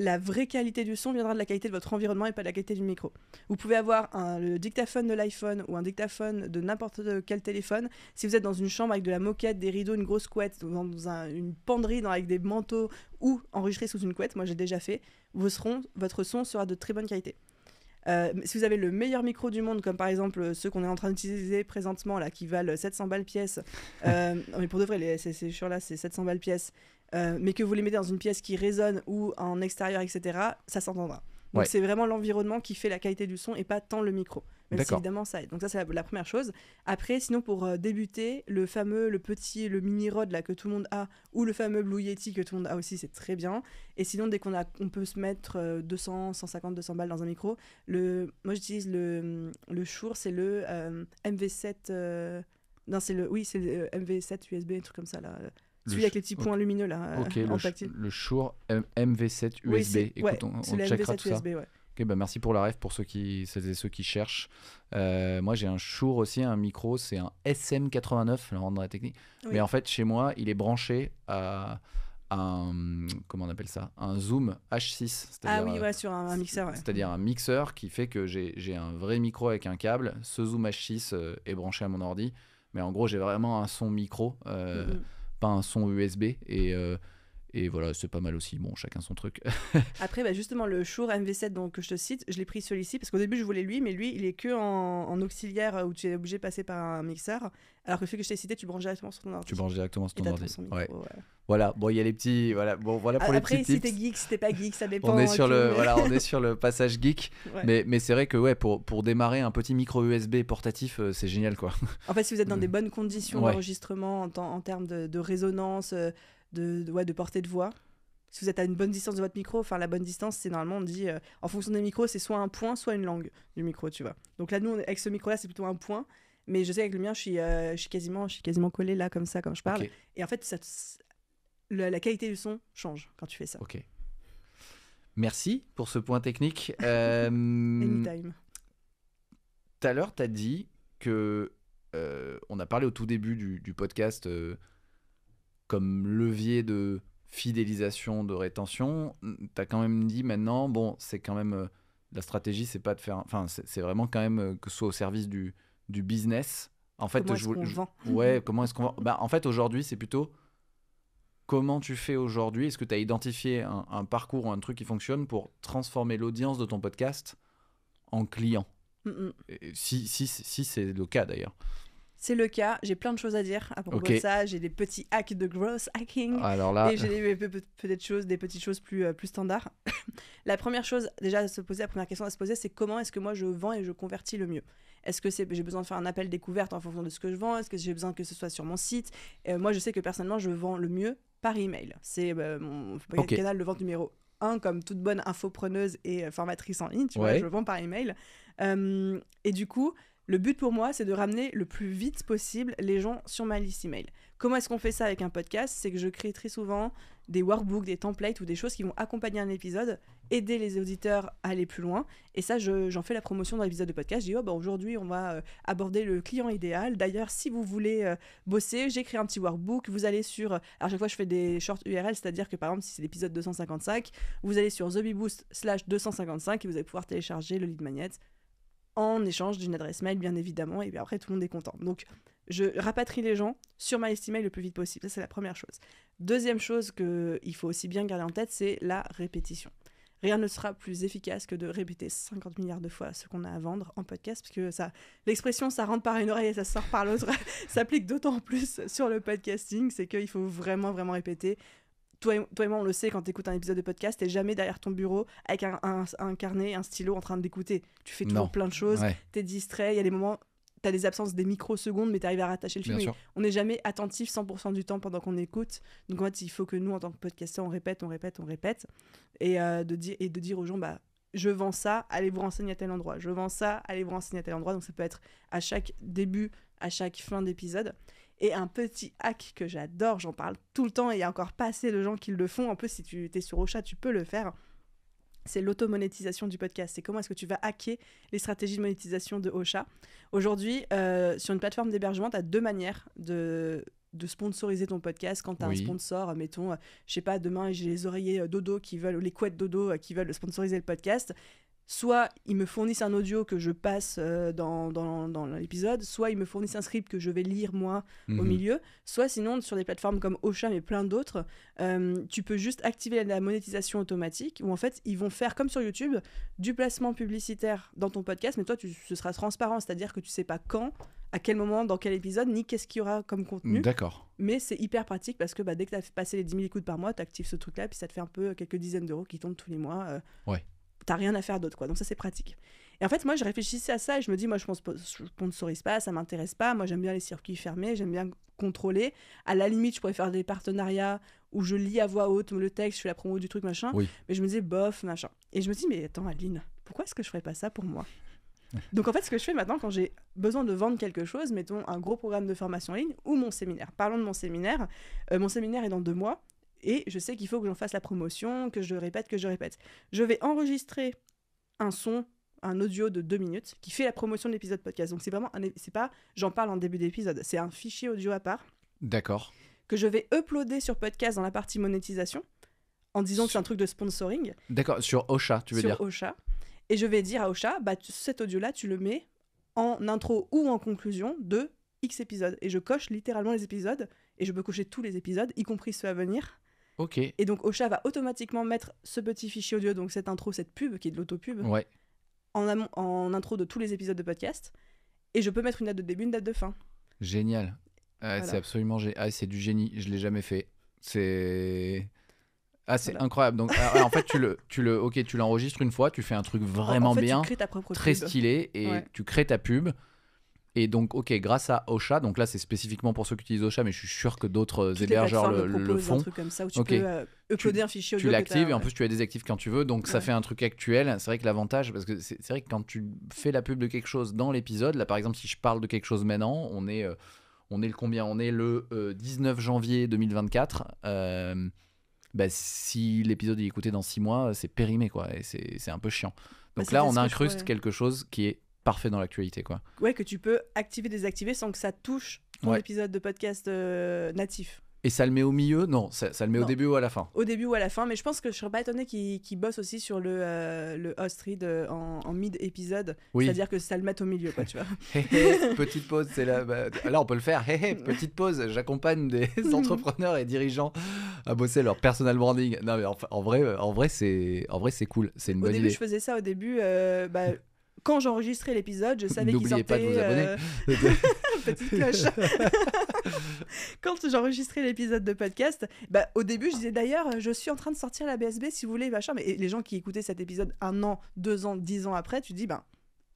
la vraie qualité du son viendra de la qualité de votre environnement et pas de la qualité du micro. Vous pouvez avoir un, le dictaphone de l'iPhone ou un dictaphone de n'importe quel téléphone. Si vous êtes dans une chambre avec de la moquette, des rideaux, une grosse couette, dans une penderie avec des manteaux ou enregistré sous une couette, moi j'ai déjà fait, votre son sera de très bonne qualité. Euh, si vous avez le meilleur micro du monde, comme par exemple ceux qu'on est en train d'utiliser présentement, là, qui valent 700 balles pièces. Euh, [laughs] mais pour de vrai, ces, churs là c'est 700 balles pièces. Euh, mais que vous les mettez dans une pièce qui résonne ou en extérieur, etc., ça s'entendra. Donc c'est vraiment l'environnement qui fait la qualité du son et pas tant le micro. mais évidemment ça aide. Donc ça c'est la, première chose. Après, sinon pour euh, débuter, le fameux, le petit, le mini rod là que tout le monde a, ou le fameux Blue Yeti que tout le monde a aussi, c'est très bien. Et sinon dès qu'on a, on peut se mettre 200, 150, 200 balles dans un micro. Le, moi j'utilise le, le Shure, c'est le euh, MV7. non c'est le, oui c'est le MV7 USB, un truc comme ça là. Celui avec les petits points lumineux là. Euh, en tactile. le Shure MV7 USB. on, checkera tout ça. Ok, bah, merci pour la ref pour ceux qui, celles et ceux qui cherchent. Euh, moi, j'ai un Shure aussi, un micro, c'est un SM89, la rendre la technique. Mais en fait, chez moi, il est branché à, un, comment on appelle ça Un zoom H6. Ah oui, ouais, euh, sur un, mixeur. C'est-à-dire un mixeur qui fait que j'ai un vrai micro avec un câble. Ce zoom H6 est branché à mon ordi. Mais en gros, j'ai vraiment un son micro. Euh, mm-hmm pas un son USB et euh, et voilà, c'est pas mal aussi. Bon, chacun son truc. [laughs] Après, bah justement, le Shure MV7 donc, que je te cite, je l'ai pris celui-ci parce qu'au début, je voulais lui, mais lui, il est que en, auxiliaire euh, où tu es obligé de passer par un mixeur. Alors que celui que je t'ai cité, tu branches directement sur ton ordi. Tu branches directement sur ton voilà, bon, il y a les petits. Voilà, bon, voilà pour Après, les petits si t'es geek, si pas geek, ça dépend. On est hein, sur, le, voilà, on est [laughs] sur le passage geek. Mais, mais c'est vrai que ouais, pour, pour démarrer un petit micro USB portatif, euh, c'est génial quoi. En fait, si vous êtes dans des mm. bonnes conditions d'enregistrement en, termes de, résonance, euh, de, de portée de voix, si vous êtes à une bonne distance de votre micro, enfin la bonne distance, c'est normalement on dit euh, en fonction des micros, c'est soit un point, soit une langue du micro, tu vois. Donc là, nous, avec ce micro-là, c'est plutôt un point. Mais je sais avec le mien, je suis, quasiment, je suis quasiment collé là comme ça quand je parle. Et en fait, ça, la qualité du son change quand tu fais ça. Ok. Merci pour ce point technique. [laughs] Euh, Anytime. Tout à l'heure, tu as dit que euh, on a parlé au tout début du, podcast euh, comme levier de fidélisation, de rétention. Tu as quand même dit maintenant, bon, c'est quand même euh, la stratégie, c'est pas de faire. Enfin, c'est vraiment quand même que ce soit au service du, du business. En fait, je, vend ouais, comment est-ce qu'on vend bah, En fait, aujourd'hui, c'est plutôt Comment tu fais aujourd'hui Est-ce que tu as identifié un, parcours ou un truc qui fonctionne pour transformer l'audience de ton podcast en client Si, si, si c'est le cas d'ailleurs. C'est le cas, j'ai plein de choses à dire à propos de ça. J'ai des petits hacks de growth hacking. Ah, et j'ai peut-être choses, des petites choses plus, euh, plus standards. [laughs] la première chose, déjà, à se poser, la première question à se poser, c'est comment est-ce que moi je vends et je convertis le mieux Est-ce que j'ai besoin de faire un appel découverte en fonction de ce que je vends Est-ce que j'ai besoin que ce soit sur mon site euh, Moi, je sais que personnellement, je vends le mieux par email. C'est bah, mon canal de vente numéro 1 comme toute bonne infopreneuse et euh, formatrice en ligne, Je le je vends par email. Euh, et du coup, le but pour moi, c'est de ramener le plus vite possible les gens sur ma liste email. Comment est-ce qu'on fait ça avec un podcast C'est que je crée très souvent des workbooks, des templates ou des choses qui vont accompagner un épisode, aider les auditeurs à aller plus loin. Et ça, j'en fais la promotion dans l'épisode de podcast. Je dis, oh, bah, aujourd'hui, on va euh, aborder le client idéal. D'ailleurs, si vous voulez euh, bosser, j'écris un petit workbook. Vous allez sur. Alors, euh, chaque fois, je fais des short URL, c'est-à-dire que par exemple, si c'est l'épisode 255, vous allez sur thebeboost slash 255 et vous allez pouvoir télécharger le lead magnet en échange d'une adresse mail, bien évidemment, et bien après tout le monde est content. Donc je rapatrie les gens sur ma liste le plus vite possible. Ça, c'est la première chose. Deuxième chose qu'il faut aussi bien garder en tête, c'est la répétition. Rien ne sera plus efficace que de répéter 50 milliards de fois ce qu'on a à vendre en podcast, parce que ça, l'expression ça rentre par une oreille et ça sort par l'autre [laughs] s'applique d'autant plus sur le podcasting. C'est qu'il faut vraiment, vraiment répéter toi et, moi, on le sait, quand tu écoutes un épisode de podcast, t'es jamais derrière ton bureau avec un, carnet, un stylo en train d'écouter. Tu fais toujours plein de choses, t'es distrait, il y a des moments, t'as des absences des microsecondes, mais t'arrives à rattacher le film. on n'est jamais attentif 100% du temps pendant qu'on écoute. Donc en fait, il faut que nous, en tant que podcasteurs, on répète, on répète, on répète. Et, euh, de, dire, et de dire aux gens, bah, je vends ça, allez vous renseigner à tel endroit. Je vends ça, allez vous renseigner à tel endroit. Donc ça peut être à chaque début, à chaque fin d'épisode. Et un petit hack que j'adore, j'en parle tout le temps et il y a encore pas assez de gens qui le font. En plus, si tu es sur Ocha, tu peux le faire. C'est l'automonétisation du podcast. C'est comment est-ce que tu vas hacker les stratégies de monétisation de Ocha. Aujourd'hui, euh, sur une plateforme d'hébergement, tu as deux manières de de sponsoriser ton podcast quand tu as un sponsor, euh, mettons, euh, je sais pas, demain j'ai les oreillers dodo qui veulent, les couettes dodo qui veulent sponsoriser le podcast soit ils me fournissent un audio que je passe euh, dans, l'épisode, soit ils me fournissent un script que je vais lire moi au mhm. milieu, soit sinon sur des plateformes comme Ocha et plein d'autres, euh, tu peux juste activer la monétisation automatique où en fait ils vont faire comme sur YouTube du placement publicitaire dans ton podcast, mais toi tu, ce sera transparent, c'est-à-dire que tu sais pas quand, à quel moment, dans quel épisode, ni qu'est-ce qu'il y aura comme contenu. D'accord. Mais c'est hyper pratique parce que bah, dès que tu as passé les 10 000 écoutes par mois, tu actives ce truc-là, puis ça te fait un peu quelques dizaines d'euros qui tombent tous les mois. Euh, ouais rien à faire d'autre, quoi. Donc ça, c'est pratique. Et en fait, moi, je réfléchissais à ça et je me dis, moi, je pense ne sponsorise pas, ça m'intéresse pas. Moi, j'aime bien les circuits fermés, j'aime bien contrôler. À la limite, je pourrais faire des partenariats où je lis à voix haute le texte, je fais la promo du truc, machin. Mais je me disais, bof, machin. Et je me dis, mais attends, Aline, pourquoi est-ce que je ferais pas ça pour moi [laughs] donc en fait, ce que je fais maintenant, quand j'ai besoin de vendre quelque chose, mettons un gros programme de formation en ligne ou mon séminaire. Parlons de mon séminaire. Euh, mon séminaire est dans deux mois et je sais qu'il faut que j'en fasse la promotion, que je répète, que je répète. Je vais enregistrer un son, un audio de deux minutes qui fait la promotion de l'épisode podcast. Donc c'est vraiment, c'est pas, j'en parle en début d'épisode, c'est un fichier audio à part. D'accord. Que je vais uploader sur podcast dans la partie monétisation en disant que c'est un truc de sponsoring. D'accord, sur Ocha, tu veux dire Sur Ocha. Et je vais dire à Ocha, bah, cet audio-là, tu le mets en intro ou en conclusion de X épisodes. Et je coche littéralement les épisodes, et je peux cocher tous les épisodes, y compris ceux à venir. Ok. Et donc Ocha va automatiquement mettre ce petit fichier audio, donc cette intro, cette pub qui est de l'autopub, ouais. en, en intro de tous les épisodes de podcast. Et je peux mettre une date de début, une date de fin. Génial. Ah, c'est absolument génial. Ah, c'est du génie. Je l'ai jamais fait. C'est. Ah, incroyable. Donc, ah, en fait, tu le, tu le, ok, tu l'enregistres une fois, tu fais un truc vraiment bien, très stylé, et tu crées ta pub. Et donc, ok, grâce à Ocha, donc là c'est spécifiquement pour ceux qui utilisent Ocha, mais je suis sûr que d'autres hébergeurs le, le, font. Un truc comme ça où tu peux euh, uploader un fichier Tu l'actives et en plus tu la désactives quand tu veux, donc ça fait un truc actuel. C'est vrai que l'avantage, parce que c'est vrai que quand tu fais la pub de quelque chose dans l'épisode, là par exemple si je parle de quelque chose maintenant, on est, euh, on est le combien On est le 19 euh, janvier 2024. Bah, si l'épisode est écouté dans 6 mois, c'est périmé quoi, et c'est un peu chiant. Bah, donc là on incruste quelque chose qui est parfait dans l'actualité, quoi. Ouais, que tu peux activer, désactiver sans que ça touche ton épisode de podcast euh, natif. Et ça le met au milieu Non, ça, le met au début ou à la fin Au début ou à la fin, mais je pense que je serais pas étonné qu'il bosse aussi sur le, euh, le host read euh, en, mid-épisode. C'est-à-dire que ça le met au milieu, quoi, tu vois. [laughs] petite pause, c'est là. Bah, là, on peut le faire. petite pause, j'accompagne des [laughs] [laughs] entrepreneurs et dirigeants à bosser leur personal branding. Non, mais en, en vrai, en vrai c'est cool. C'est une au bonne début, idée. Je faisais ça au début. Bah, quand j'enregistrais l'épisode, je savais qu'ils sortait. N'oubliez pas euh, [laughs] Petite cloche. [laughs] quand j'enregistrais l'épisode de podcast, bah, au début, je disais d'ailleurs, je suis en train de sortir la BSB si vous voulez, machin. Mais les gens qui écoutaient cet épisode un an, deux ans, dix ans après, tu dis, ben.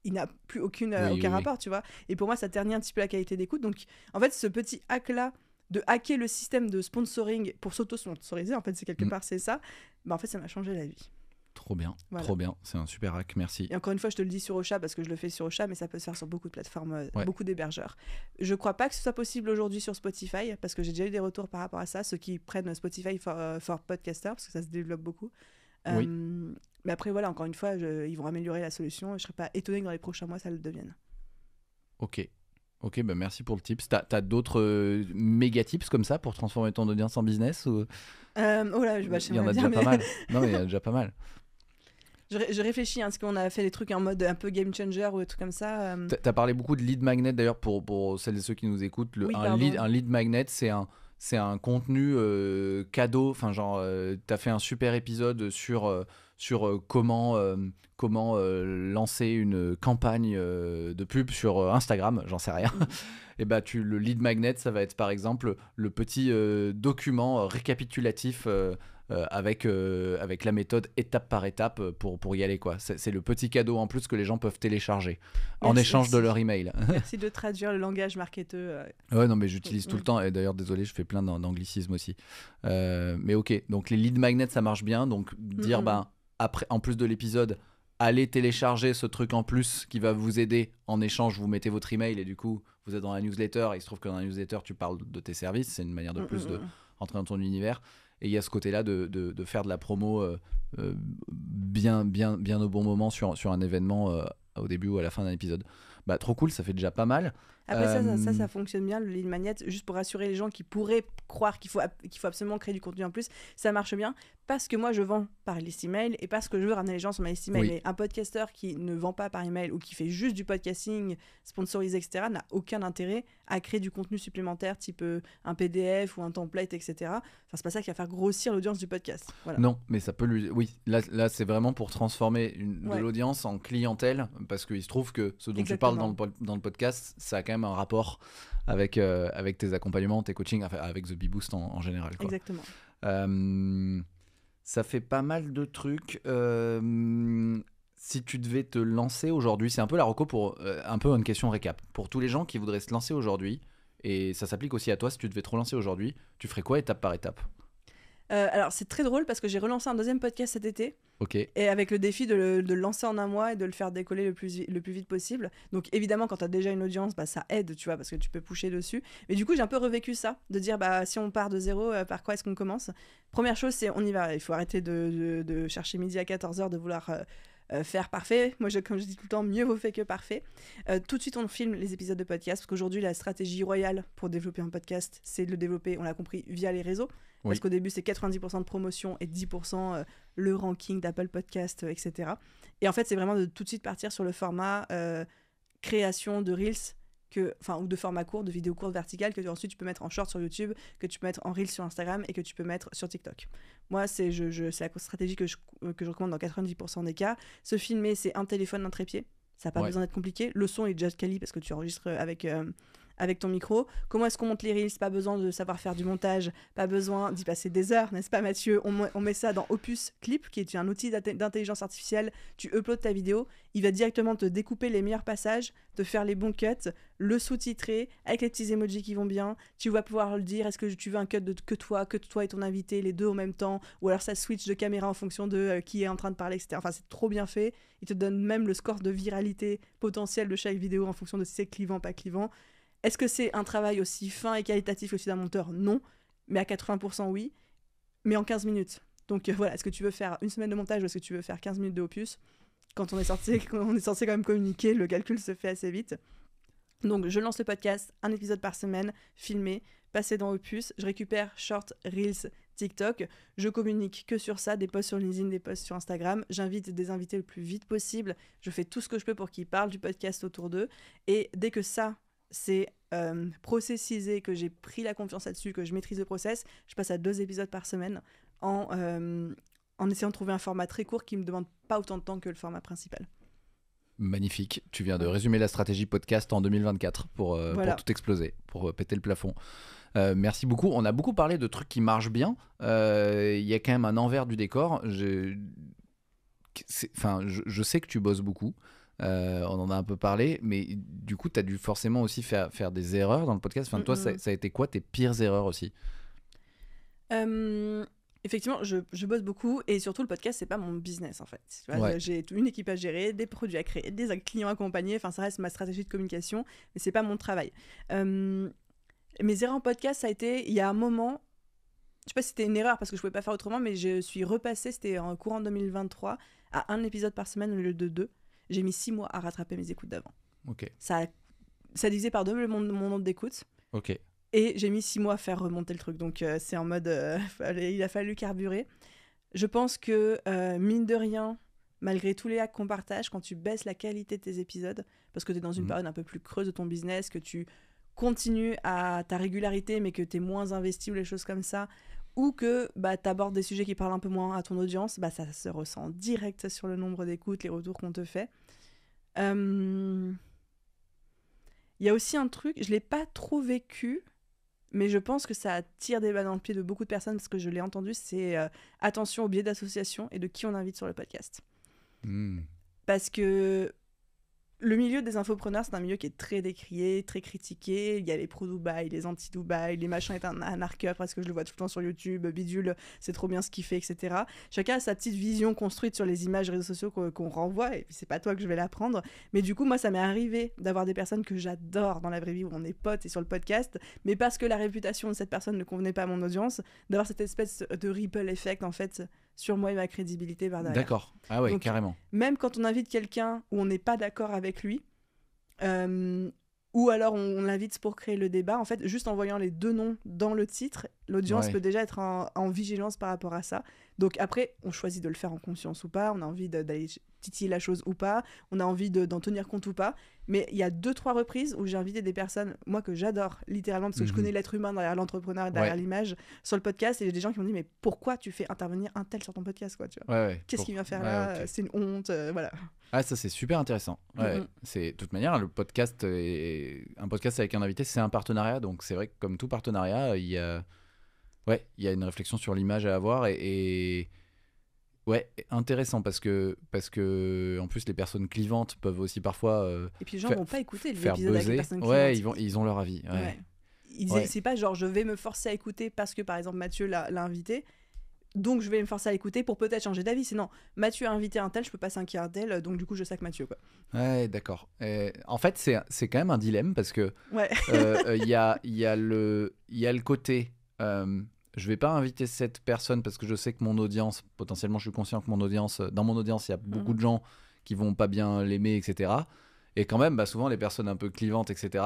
il n'a plus aucune, aucun rapport, tu vois. Et pour moi, ça ternit un petit peu la qualité d'écoute. Donc, en fait, ce petit hack-là de hacker le système de sponsoring pour s'auto-sponsoriser, en fait, c'est quelque mm. part, c'est ça. Bah, en fait, ça m'a changé la vie. Trop bien, trop bien, c'est un super hack, merci. Et encore une fois, je te le dis sur Ocha parce que je le fais sur Ocha, mais ça peut se faire sur beaucoup de plateformes, euh, beaucoup d'hébergeurs. Je crois pas que ce soit possible aujourd'hui sur Spotify parce que j'ai déjà eu des retours par rapport à ça, ceux qui prennent Spotify for, euh, for Podcaster parce que ça se développe beaucoup. Euh, mais après, voilà, encore une fois, ils vont améliorer la solution je serais pas étonné que dans les prochains mois ça le devienne. Ok, Ok, bah merci pour le tips. T'as as, d'autres méga tips comme ça pour transformer ton audience en business ou... Oh il y en a déjà pas mal. [laughs] Non, mais il y en a déjà pas mal. Je, réfléchis, hein, parce qu'on a fait des trucs en mode un peu game changer ou des trucs comme ça. Euh. Tu as parlé beaucoup de lead magnet d'ailleurs pour, pour celles et ceux qui nous écoutent. Le, un, lead, un lead magnet, c'est un c'est un contenu euh, cadeau. Enfin, genre, euh, tu as fait un super épisode sur, sur comment, comment lancer une campagne de pub sur Instagram, j'en sais rien. Mm. [laughs] Et bah, tu, le lead magnet, ça va être par exemple le petit document récapitulatif euh, avec, euh, avec la méthode étape par étape euh, pour, pour y aller. quoi. C'est le petit cadeau en plus que les gens peuvent télécharger en échange de leur email. [laughs] Merci de traduire le langage marketeur. Ouais, non, mais j'utilise tout le mm. temps. Et d'ailleurs, désolé, je fais plein d'anglicismes aussi. mais ok, donc les lead magnets, ça marche bien. Donc dire, bah, après, en plus de l'épisode, allez télécharger ce truc en plus qui va vous aider. En échange, vous mettez votre email et du coup, vous êtes dans la newsletter. Et il se trouve que dans la newsletter, tu parles de tes services. C'est une manière de plus de rentrer dans ton univers. Et il y a ce côté-là de, faire de la promo euh, euh, bien, bien, bien au bon moment sur, sur un événement euh, au début ou à la fin d'un épisode. Bah, trop cool, ça fait déjà pas mal. Après, ça, ça, ça, euh, fonctionne bien, le lead magnet, juste pour rassurer les gens qui pourraient croire qu'il faut, qu'il faut absolument créer du contenu en plus. Ça marche bien parce que moi, je vends par liste email et parce que je veux ramener les gens sur ma liste email. Mais un podcasteur qui ne vend pas par email ou qui fait juste du podcasting sponsorisé, etc., n'a aucun intérêt à créer du contenu supplémentaire, type euh, un PDF ou un template, etc. Enfin, c'est pas ça qui va faire grossir l'audience du podcast. Non, mais ça peut lui. Oui, là, là c'est vraiment pour transformer une... de l'audience en clientèle parce qu'il se trouve que ce dont je tu parles dans le, dans le podcast, ça a un rapport avec, euh, avec tes accompagnements, tes coachings, avec The B-Boost en, général. Exactement. Euh, ça fait pas mal de trucs. Euh, si tu devais te lancer aujourd'hui, c'est un peu la reco pour un peu une question récap. Pour tous les gens qui voudraient se lancer aujourd'hui, et ça s'applique aussi à toi si tu devais te relancer aujourd'hui, tu ferais quoi étape par étape euh, alors c'est très drôle parce que j'ai relancé un deuxième podcast cet été. Et avec le défi de le, lancer en un mois et de le faire décoller le plus, le plus vite possible. Donc évidemment quand tu as déjà une audience, bah, ça aide, tu vois, parce que tu peux pousser dessus. Mais du coup j'ai un peu revécu ça, de dire bah si on part de zéro, euh, par quoi est-ce qu'on commence Première chose c'est on y va, il faut arrêter de, chercher midi à 14h, de vouloir... Euh, faire parfait. Moi, comme je dis tout le temps, mieux vaut fait que parfait. tout de suite, on filme les épisodes de podcast parce qu'aujourd'hui, la stratégie royale pour développer un podcast, c'est de le développer, on l'a compris, via les réseaux. Parce qu'au début, c'est 90% de promotion et 10% euh, le ranking d'Apple Podcast, euh, etc. Et en fait, c'est vraiment de tout de suite partir sur le format euh, création de Reels. Que, enfin, ou de format court, de vidéo courte, verticale, que tu, ensuite tu peux mettre en short sur YouTube, que tu peux mettre en Reels sur Instagram et que tu peux mettre sur TikTok. Moi, c'est je, je la stratégie que je, que je recommande dans 90% des cas. Se filmer, c'est un téléphone, un trépied. Ça n'a pas besoin d'être compliqué. Le son est déjà qualité parce que tu enregistres avec avec ton micro. Comment est-ce qu'on monte les reels Pas besoin de savoir faire du montage, pas besoin d'y passer des heures, n'est-ce pas Mathieu on, met ça dans Opus Clip, qui est un outil d'intelligence artificielle. Tu uploads ta vidéo, il va directement te découper les meilleurs passages, te faire les bons cuts, le sous-titrer avec les petits emojis qui vont bien. Tu vas pouvoir le dire, est-ce que tu veux un cut de que toi, que toi et ton invité, les deux en même temps Ou alors ça switch de caméra en fonction de euh, qui est en train de parler, etc. Enfin, c'est trop bien fait. Il te donne même le score de viralité potentielle de chaque vidéo en fonction de si c'est clivant, pas clivant. Est-ce que c'est un travail aussi fin et qualitatif que celui d'un monteur Non, mais à 80% oui, mais en 15 minutes. Donc euh, voilà, est-ce que tu veux faire une semaine de montage ou est-ce que tu veux faire 15 minutes de opus Quand on est censé, [laughs] on est censé quand même communiquer, le calcul se fait assez vite. Donc je lance le podcast, un épisode par semaine, filmé, passé dans Opus, je récupère short, reels, TikTok, je communique que sur ça, des posts sur LinkedIn, des posts sur Instagram, j'invite des invités le plus vite possible, je fais tout ce que je peux pour qu'ils parlent du podcast autour d'eux, et dès que ça, c'est euh, que j'ai pris la confiance là-dessus, que je maîtrise le process. Je passe à deux épisodes par semaine en, euh, essayant de trouver un format très court qui ne me demande pas autant de temps que le format principal. Magnifique. Tu viens de résumer la stratégie podcast en 2024 pour, euh, tout exploser, pour euh, péter le plafond. merci beaucoup. On a beaucoup parlé de trucs qui marchent bien. Il y a quand même un envers du décor. je sais que tu bosses beaucoup. Euh, on en a un peu parlé, mais du coup, tu as dû forcément aussi faire, faire des erreurs dans le podcast. Enfin, toi, ça, a été quoi tes pires erreurs aussi euh, Effectivement, je, je, bosse beaucoup et surtout, le podcast, c'est pas mon business en fait. J'ai une équipe à gérer, des produits à créer, des clients à accompagner. Enfin, ça reste ma stratégie de communication, mais c'est pas mon travail. Euh, mes erreurs en podcast, ça a été il y a un moment, je sais pas si c'était une erreur parce que je pouvais pas faire autrement, mais je suis repassée, c'était en courant 2023, à un épisode par semaine au lieu de deux j'ai mis six mois à rattraper mes écoutes d'avant. Ça, ça par deux mon, nombre d'écoutes. Et j'ai mis six mois à faire remonter le truc. Donc euh, c'est en mode, euh, [laughs] il a fallu carburer. Je pense que, euh, mine de rien, malgré tous les hacks qu'on partage, quand tu baisses la qualité de tes épisodes, parce que tu es dans une mhm. période un peu plus creuse de ton business, que tu continues à ta régularité, mais que tu es moins investi ou les choses comme ça, ou que bah, tu abordes des sujets qui parlent un peu moins à ton audience, bah, ça se ressent direct sur le nombre d'écoutes, les retours qu'on te fait. Il y a aussi un truc, je ne l'ai pas trop vécu, mais je pense que ça tire des balles dans le pied de beaucoup de personnes parce que je l'ai entendu, c'est euh, attention au biais d'association et de qui on invite sur le podcast. Mmh. Parce que le milieu des infopreneurs, c'est un milieu qui est très décrié, très critiqué. Il y a les pro-Dubaï, les anti-Dubaï, les machins est un anarcheur parce que je le vois tout le temps sur YouTube, bidule, c'est trop bien ce qu'il fait, etc. Chacun a sa petite vision construite sur les images réseaux sociaux qu'on renvoie, et puis c'est pas toi que je vais l'apprendre. Mais du coup, moi, ça m'est arrivé d'avoir des personnes que j'adore dans la vraie vie où on est potes et sur le podcast, mais parce que la réputation de cette personne ne convenait pas à mon audience, d'avoir cette espèce de ripple effect, en fait, sur moi et ma crédibilité par derrière. D'accord. Ah ouais, carrément. Même quand on invite quelqu'un où on n'est pas d'accord avec lui, euh, ou alors on, l'invite pour créer le débat, en fait, juste en voyant les deux noms dans le titre, l'audience peut déjà être en, vigilance par rapport à ça. Donc après, on choisit de le faire en conscience ou pas, on a envie d'aller titiller la chose ou pas, on a envie d'en tenir compte ou pas. Mais il y a deux, trois reprises où j'ai invité des personnes, moi que j'adore littéralement, parce que je mhm. connais l'être humain derrière l'entrepreneur, derrière l'image, sur le podcast. Et j'ai des gens qui m'ont dit Mais pourquoi tu fais intervenir un tel sur ton podcast quoi, tu Qu'est-ce qu'il vient faire là C'est une honte. Euh, voilà. Ah, ça, c'est super intéressant. Mhm. C'est De toute manière, le podcast, un podcast avec un invité, c'est un partenariat. Donc c'est vrai que comme tout partenariat, il y a Ouais, il y a une réflexion sur l'image à avoir et, Ouais, intéressant parce que parce que en plus les personnes clivantes peuvent aussi parfois euh, et puis les gens vont pas écouter l'épisode Avec les personnes ouais, ils vont ils ont leur avis. Ouais. Ils disent c'est pas genre je vais me forcer à écouter parce que par exemple Mathieu l'a invité. Donc je vais me forcer à écouter pour peut-être changer d'avis. Sinon, non, Mathieu a invité un tel, je peux pas s'inquiéter d'elle, donc du coup je sac Mathieu quoi. Ouais, d'accord. En fait c'est quand même un dilemme parce que euh, [laughs] euh, il ouais. y, a, y, a y a le côté je euh, je vais pas inviter cette personne parce que je sais que mon audience, potentiellement, je suis conscient que mon audience, euh, dans mon audience, il y a beaucoup mm. de gens qui vont pas bien l'aimer, etc. Et quand même, bah, souvent, les personnes un peu clivantes, etc.,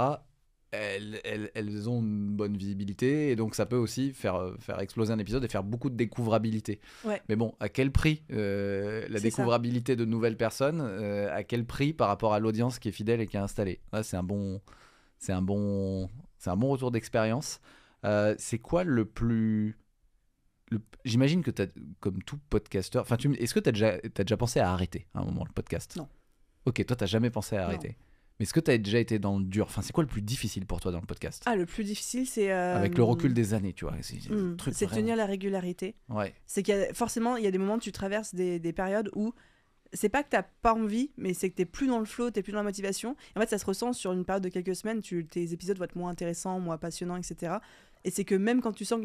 elles, ont une bonne visibilité et donc ça peut aussi faire, euh, faire exploser un épisode et faire beaucoup de découvrabilité. Mais bon, à quel prix la découvrabilité de nouvelles personnes À quel prix par rapport à l'audience qui est fidèle et qui est installée c'est un bon, un bon, c'est un bon retour d'expérience. Euh, c'est quoi le plus. J'imagine que, tu as, comme tout podcasteur, enfin, tu... est-ce que tu as déjà, pensé à arrêter à un moment le podcast Non. Ok, toi, tu jamais pensé à arrêter. Mais est-ce que tu as déjà été dans le dur Enfin, c'est quoi le plus difficile pour toi dans le podcast Ah, le plus difficile, c'est. Euh, Avec le recul des années, tu vois. C'est hmm, tenir la régularité. Ouais. C'est qu'il y a... forcément, il y a des moments où tu traverses des, périodes où c'est pas que t'as pas envie, mais c'est que t'es plus dans le flow, t'es plus dans la motivation. En fait, ça se ressent sur une période de quelques semaines. Tu, tes épisodes vont être moins intéressants, moins passionnants, etc. Et c'est que même quand tu sens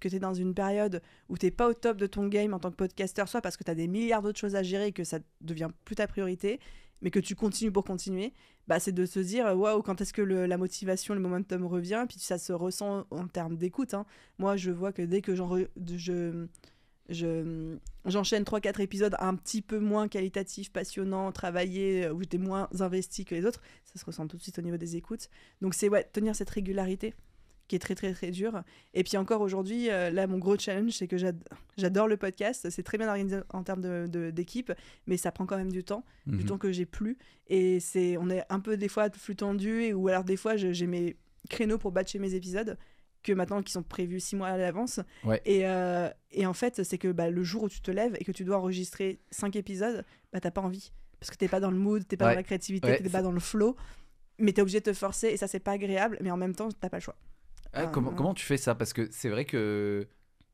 que, tu es dans une période où tu pas au top de ton game en tant que podcasteur, soit parce que tu as des milliards d'autres choses à gérer et que ça devient plus ta priorité, mais que tu continues pour continuer, bah, c'est de se dire euh, waouh, quand est-ce que la motivation, le momentum revient Puis ça se ressent en termes d'écoute. Hein. Moi, je vois que dès que je j'enchaîne 3-4 épisodes un petit peu moins qualitatifs, passionnants, travaillés, euh, où es moins investi que les autres, ça se ressent tout de suite au niveau des écoutes. Donc c'est ouais, tenir cette régularité qui est très très très dur. Et puis encore aujourd'hui, euh, là, mon gros challenge, c'est que j'adore le podcast. C'est très bien organisé en termes d'équipe, de, mais ça prend quand même du temps, du mhm. temps que j'ai plus. Et c'est, on est un peu des fois plus tendu, et, ou alors des fois, j'ai mes créneaux pour batcher mes épisodes que maintenant qui sont prévus six mois à l'avance. Et, euh, et, en fait, c'est que bah, le jour où tu te lèves et que tu dois enregistrer cinq épisodes, bah, t'as pas envie. Parce que t'es pas dans le mood, t'es pas dans la créativité, tu t'es pas dans le flow. Mais t'es obligé de te forcer et ça, c'est pas agréable. Mais en même temps, t'as pas le choix. Ah, ah, comment, tu fais ça Parce que c'est vrai que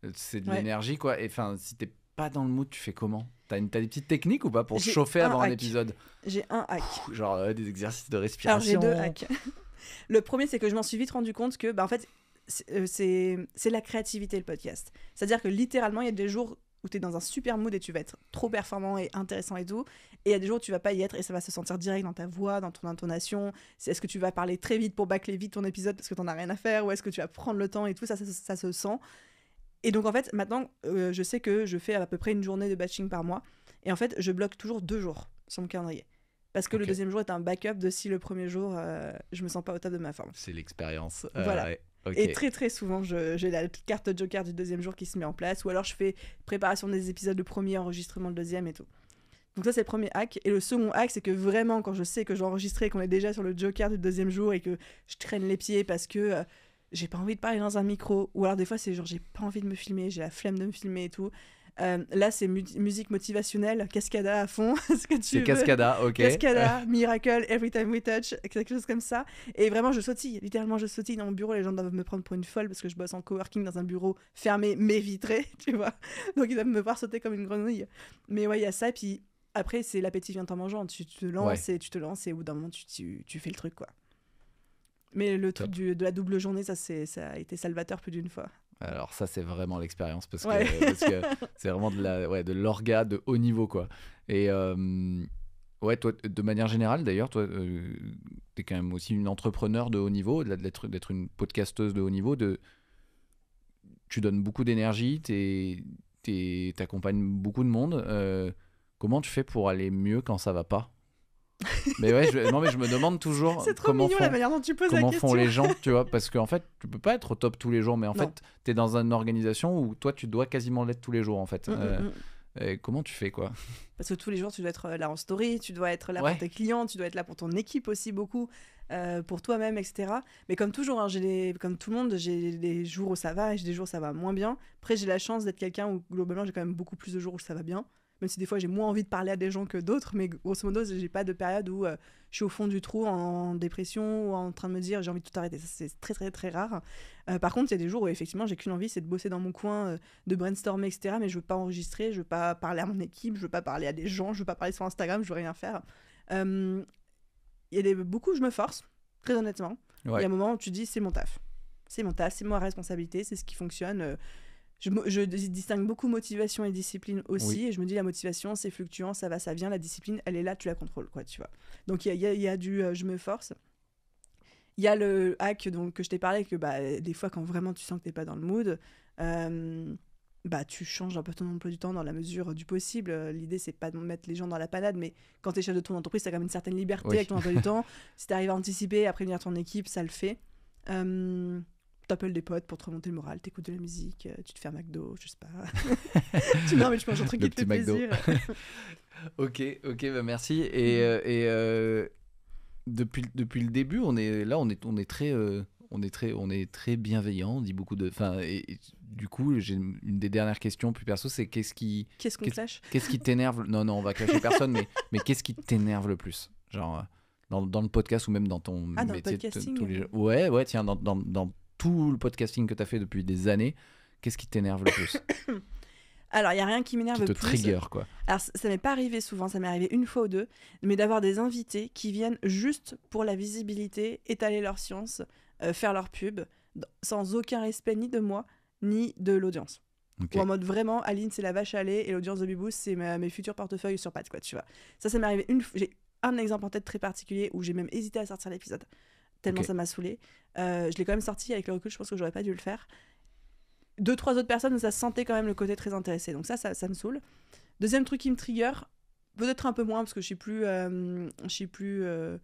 euh, c'est de l'énergie, quoi. Et enfin, si t'es pas dans le mood, tu fais comment T'as des petites techniques ou pas pour se chauffer avant un épisode J'ai un hack. genre euh, des exercices de respiration. j'ai deux hacks. [laughs] le premier, c'est que je m'en suis vite rendu compte que, bah, en fait, c'est euh, la créativité le podcast. C'est-à-dire que littéralement, il y a des jours dans un super mood et tu vas être trop performant et intéressant et tout. Et il y a des jours où tu vas pas y être et ça va se sentir direct dans ta voix, dans ton intonation. Est-ce que tu vas parler très vite pour bâcler vite ton épisode parce que t'en as rien à faire ou est-ce que tu vas prendre le temps et tout ça, ça, se sent. Et donc en fait, maintenant, euh, je sais que je fais à peu près une journée de batching par mois. Et en fait, je bloque toujours deux jours sur mon calendrier. Parce que le deuxième jour est un backup de si le premier jour, euh, je me sens pas au top de ma forme. C'est l'expérience. Euh, voilà. Et très très souvent, j'ai la carte Joker du deuxième jour qui se met en place, ou alors je fais préparation des épisodes de premier, enregistrement le deuxième et tout. Donc ça c'est le premier hack. Et le second hack, c'est que vraiment quand je sais que j'enregistrais qu'on est déjà sur le Joker du deuxième jour et que je traîne les pieds parce que euh, j'ai pas envie de parler dans un micro, ou alors des fois c'est genre j'ai pas envie de me filmer, j'ai la flemme de me filmer et tout, euh, là, c'est musique motivationnelle, cascada à fond, [laughs] ce que tu C'est cascada, ok. Cascada, miracle, every time we touch, quelque chose comme ça. Et vraiment, je sautille, littéralement, je sautille dans mon bureau. Les gens doivent me prendre pour une folle parce que je bosse en coworking dans un bureau fermé [laughs] mais vitré, tu vois. Donc, ils doivent me voir sauter comme une grenouille. Mais ouais, il y a ça. Puis après, c'est l'appétit vient en mangeant. Tu te lances et tu te lances et au bout d'un moment, tu, fais le truc, quoi. Mais le truc de la double journée, ça, ça a été salvateur plus d'une fois. Alors ça c'est vraiment l'expérience parce que [laughs] [laughs] c'est vraiment de l'orga de haut niveau quoi. Et euh, ouais toi de manière générale d'ailleurs toi euh, tu es quand même aussi une entrepreneur de haut niveau, d'être une podcasteuse de haut niveau de tu donnes beaucoup d'énergie, tu accompagnes beaucoup de monde. Euh, comment tu fais pour aller mieux quand ça va pas mais ouais, je, non, mais je me demande toujours [laughs] trop comment, mignon, font, dont tu poses comment font les gens, tu vois, parce qu'en fait, tu peux pas être au top tous les jours, mais en fait, tu es dans une organisation où toi, tu dois quasiment l'être tous les jours, en fait. Mm, mm, euh, mm. comment tu fais quoi Parce que tous les jours, tu dois être euh, là en story, tu dois être là pour tes clients, tu dois être là pour ton équipe aussi beaucoup, euh, pour toi-même, etc. Mais comme toujours, hein, comme tout le monde, j'ai des jours où ça va et j'ai des jours où ça va moins bien. Après, j'ai la chance d'être quelqu'un où globalement, j'ai quand même beaucoup plus de jours où ça va bien même si des fois j'ai moins envie de parler à des gens que d'autres, mais grosso modo, j'ai pas de période où euh, je suis au fond du trou en, dépression ou en train de me dire j'ai envie de tout arrêter. c'est très, très, très rare. Euh, par contre, il y a des jours où effectivement, j'ai qu'une envie, c'est de bosser dans mon coin, euh, de brainstormer, etc. Mais je veux pas enregistrer, je veux pas parler à mon équipe, je veux pas parler à des gens, je veux pas parler sur Instagram, je veux rien faire. Il y a des, beaucoup où je me force, très honnêtement. Il y a un moment où tu dis c'est mon taf. C'est mon taf, c'est ma responsabilité, c'est ce qui fonctionne je, distingue beaucoup motivation et discipline aussi, et je me dis la motivation, c'est fluctuant, ça va, ça vient, la discipline, elle est là, tu la contrôles, quoi, tu vois. Donc il y, a, du euh, je me force. Il y a le hack donc, que je t'ai parlé, que bah, des fois, quand vraiment tu sens que t'es pas dans le mood, euh, bah, tu changes un peu ton emploi du temps dans la mesure du possible. L'idée, c'est pas de mettre les gens dans la panade, mais quand tu es chef de ton entreprise, tu as quand même une certaine liberté avec ton emploi du [laughs] temps. Si tu arrives à anticiper, à prévenir ton équipe, ça le fait. Euh, t'appelles des potes pour te remonter le moral, t'écoutes de la musique, euh, tu te fais un McDo, je sais pas. [laughs] [laughs] tu non mais je mange un truc qui te fait plaisir. [laughs] ok, ok, bah merci. Et, mm. euh, euh, depuis depuis le début, on est là, on est on est très on est très on est très bienveillant, on dit beaucoup de enfin et, du coup, j'ai une des dernières questions plus perso, c'est qu'est-ce qui qu'est-ce qu'on Qu'est-ce qui t'énerve Non non, on va clasher personne mais mais qu'est-ce qui t'énerve le plus Genre dans, le podcast ou même dans ton ah, dans le podcasting, ouais ouais tiens dans, dans, dans le podcasting que tu as fait depuis des années, qu'est-ce qui t'énerve le plus [coughs] Alors, il y a rien qui m'énerve qui te plus. trigger, quoi. Alors, ça m'est pas arrivé souvent, ça m'est arrivé une fois ou deux, mais d'avoir des invités qui viennent juste pour la visibilité, étaler leur science, euh, faire leur pub, sans aucun respect ni de moi, ni de l'audience. en mode vraiment, Aline, c'est la vache à lait et l'audience de Bibou, c'est mes futurs portefeuilles sur pattes, quoi, tu vois. Ça, ça m'est arrivé une fois. J'ai un exemple en tête très particulier où j'ai même hésité à sortir l'épisode tellement ça m'a saoulé. Euh, je l'ai quand même sorti avec le recul, je pense que j'aurais pas dû le faire. Deux, trois autres personnes, ça sentait quand même le côté très intéressé. Donc ça, ça, me saoule. Deuxième truc qui me trigger, peut-être un peu moins, parce que je suis plus. Euh, je suis plus euh,